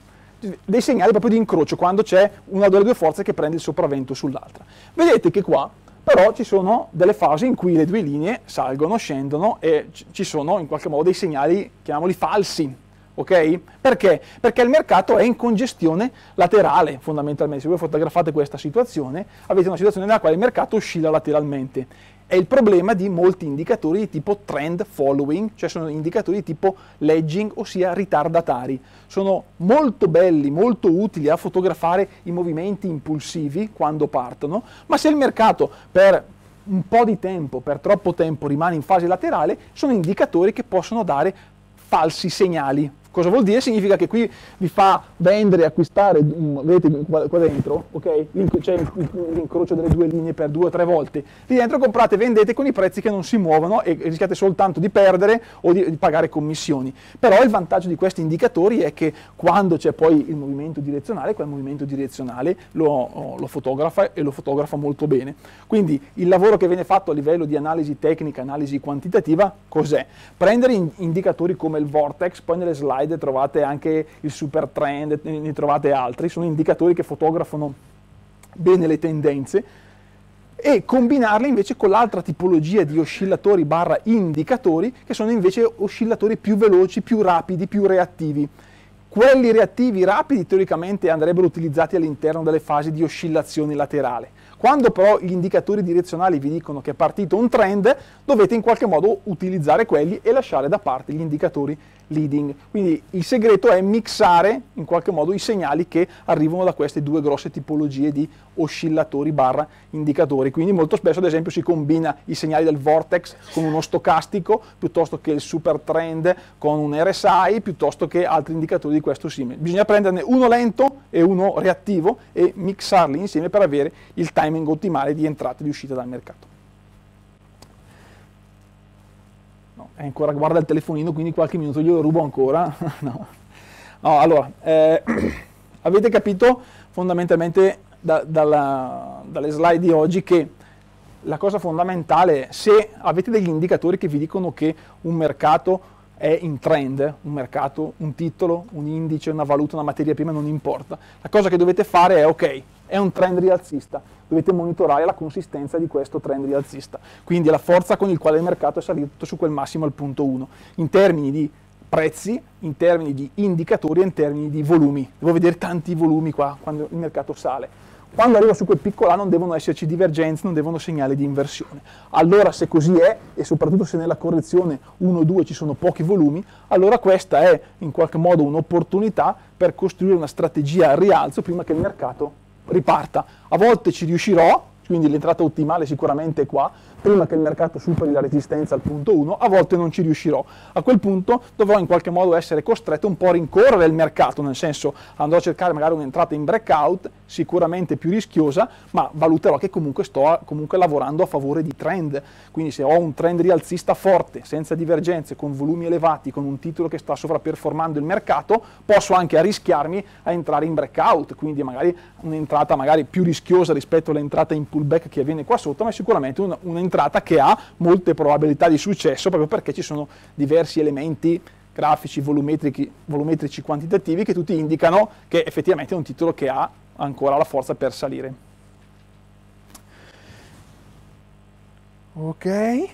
dei segnali proprio di incrocio quando c'è una delle due forze che prende il sopravvento sull'altra. Vedete che qua però ci sono delle fasi in cui le due linee salgono, scendono e ci sono in qualche modo dei segnali, chiamiamoli falsi, ok? Perché? Perché il mercato è in congestione laterale fondamentalmente, se voi fotografate questa situazione avete una situazione nella quale il mercato oscilla lateralmente. È il problema di molti indicatori di tipo trend following, cioè sono indicatori di tipo ledging, ossia ritardatari. Sono molto belli, molto utili a fotografare i movimenti impulsivi quando partono, ma se il mercato per un po' di tempo, per troppo tempo rimane in fase laterale, sono indicatori che possono dare falsi segnali, Cosa vuol dire? Significa che qui vi fa vendere, acquistare, vedete qua dentro, ok? C'è l'incrocio delle due linee per due o tre volte. Lì dentro comprate e vendete con i prezzi che non si muovono e rischiate soltanto di perdere o di, di pagare commissioni. Però il vantaggio di questi indicatori è che quando c'è poi il movimento direzionale, quel movimento direzionale lo, lo fotografa e lo fotografa molto bene. Quindi il lavoro che viene fatto a livello di analisi tecnica, analisi quantitativa, cos'è? Prendere indicatori come il vortex, poi nelle slide slide trovate anche il super trend, ne trovate altri, sono indicatori che fotografano bene le tendenze e combinarle invece con l'altra tipologia di oscillatori barra indicatori che sono invece oscillatori più veloci, più rapidi, più reattivi. Quelli reattivi rapidi teoricamente andrebbero utilizzati all'interno delle fasi di oscillazione laterale. Quando però gli indicatori direzionali vi dicono che è partito un trend, dovete in qualche modo utilizzare quelli e lasciare da parte gli indicatori leading. Quindi il segreto è mixare in qualche modo i segnali che arrivano da queste due grosse tipologie di oscillatori barra indicatori. Quindi molto spesso ad esempio si combina i segnali del vortex con uno stocastico piuttosto che il super trend con un RSI piuttosto che altri indicatori di questo simile. Bisogna prenderne uno lento e uno reattivo e mixarli insieme per avere il timing ottimale di entrata e di uscita dal mercato. ancora guarda il telefonino, quindi qualche minuto glielo rubo ancora. *laughs* no. no. allora, eh, *clears throat* avete capito fondamentalmente da, dalla, dalle slide di oggi che la cosa fondamentale, se avete degli indicatori che vi dicono che un mercato è in trend, un mercato, un titolo, un indice, una valuta, una materia prima, non importa. La cosa che dovete fare è ok, è un trend rialzista, dovete monitorare la consistenza di questo trend rialzista, quindi la forza con il quale il mercato è salito su quel massimo al punto 1, in termini di prezzi, in termini di indicatori e in termini di volumi. Devo vedere tanti volumi qua quando il mercato sale quando arriva su quel piccolo là non devono esserci divergenze, non devono segnali di inversione. Allora se così è, e soprattutto se nella correzione 1-2 ci sono pochi volumi, allora questa è in qualche modo un'opportunità per costruire una strategia al rialzo prima che il mercato riparta. A volte ci riuscirò, quindi l'entrata ottimale sicuramente è qua, prima che il mercato superi la resistenza al punto 1, a volte non ci riuscirò. A quel punto dovrò in qualche modo essere costretto un po' a rincorrere il mercato, nel senso andrò a cercare magari un'entrata in breakout, sicuramente più rischiosa, ma valuterò che comunque sto comunque lavorando a favore di trend. Quindi se ho un trend rialzista forte, senza divergenze, con volumi elevati, con un titolo che sta sovraperformando il mercato, posso anche arrischiarmi a entrare in breakout, quindi magari un'entrata magari più rischiosa rispetto all'entrata in pullback che avviene qua sotto, ma è sicuramente un'entrata concentrata che ha molte probabilità di successo proprio perché ci sono diversi elementi grafici, volumetrici, volumetrici quantitativi che tutti indicano che effettivamente è un titolo che ha ancora la forza per salire. Ok.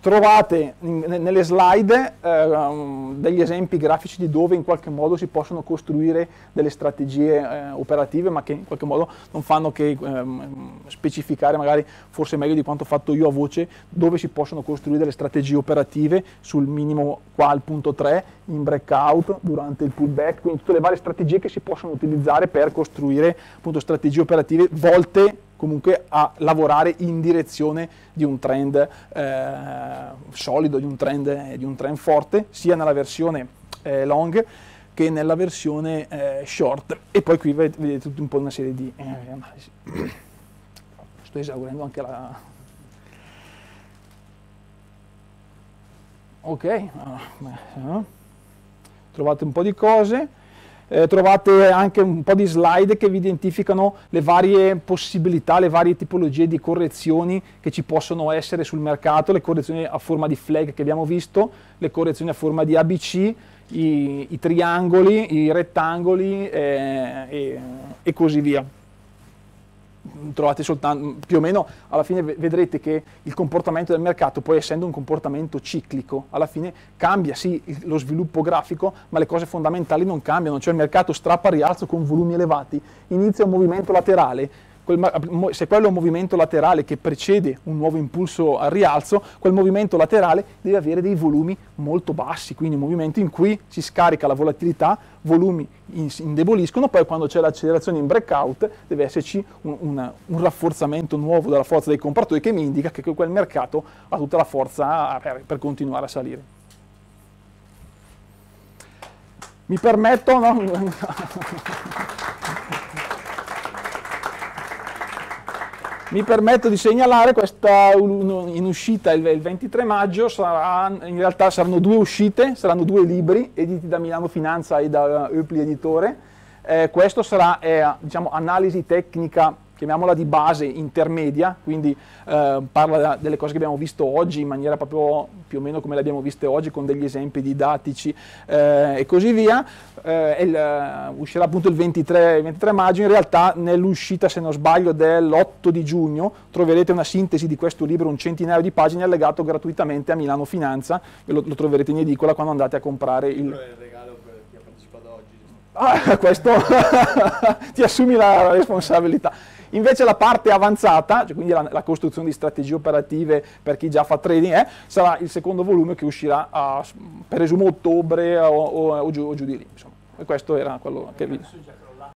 Trovate nelle slide eh, um, degli esempi grafici di dove in qualche modo si possono costruire delle strategie eh, operative ma che in qualche modo non fanno che ehm, specificare magari forse meglio di quanto ho fatto io a voce dove si possono costruire delle strategie operative sul minimo qua al punto 3 in breakout durante il pullback quindi tutte le varie strategie che si possono utilizzare per costruire appunto strategie operative volte comunque a lavorare in direzione di un trend eh, solido, di un trend, eh, di un trend, forte, sia nella versione eh, long che nella versione eh, short. E poi qui vedete tutta un po' una serie di eh, analisi. Sto esaurendo anche la... Ok, ah, eh. trovate un po' di cose eh, trovate anche un po' di slide che vi identificano le varie possibilità, le varie tipologie di correzioni che ci possono essere sul mercato, le correzioni a forma di flag che abbiamo visto, le correzioni a forma di ABC, i, i triangoli, i rettangoli eh, e, e così via trovate soltanto più o meno alla fine vedrete che il comportamento del mercato poi essendo un comportamento ciclico alla fine cambia sì lo sviluppo grafico ma le cose fondamentali non cambiano cioè il mercato strappa rialzo con volumi elevati inizia un movimento laterale se quello è un movimento laterale che precede un nuovo impulso al rialzo, quel movimento laterale deve avere dei volumi molto bassi, quindi un movimento in cui si scarica la volatilità, volumi si indeboliscono, poi quando c'è l'accelerazione in breakout deve esserci un, un, un, rafforzamento nuovo della forza dei compratori che mi indica che quel mercato ha tutta la forza per, per continuare a salire. Mi permetto, no? *laughs* Mi permetto di segnalare questa in uscita il 23 maggio, sarà, in realtà saranno due uscite, saranno due libri editi da Milano Finanza e da Eupli eh, Editore. Eh, questo sarà eh, diciamo, analisi tecnica chiamiamola di base intermedia, quindi eh, parla delle cose che abbiamo visto oggi in maniera proprio più o meno come le abbiamo viste oggi con degli esempi didattici eh, e così via, eh, il, eh, uscirà appunto il 23, il 23 maggio, in realtà nell'uscita se non sbaglio dell'8 di giugno troverete una sintesi di questo libro, un centinaio di pagine allegato gratuitamente a Milano Finanza, lo, lo troverete in edicola quando andate a comprare il... il Ah, *laughs* questo *laughs* ti assumi la responsabilità. Invece la parte avanzata, cioè quindi la, la, costruzione di strategie operative per chi già fa trading, eh, sarà il secondo volume che uscirà a, per ottobre o, o, o, giù, o, giù, di lì. Insomma. E questo era quello che vi...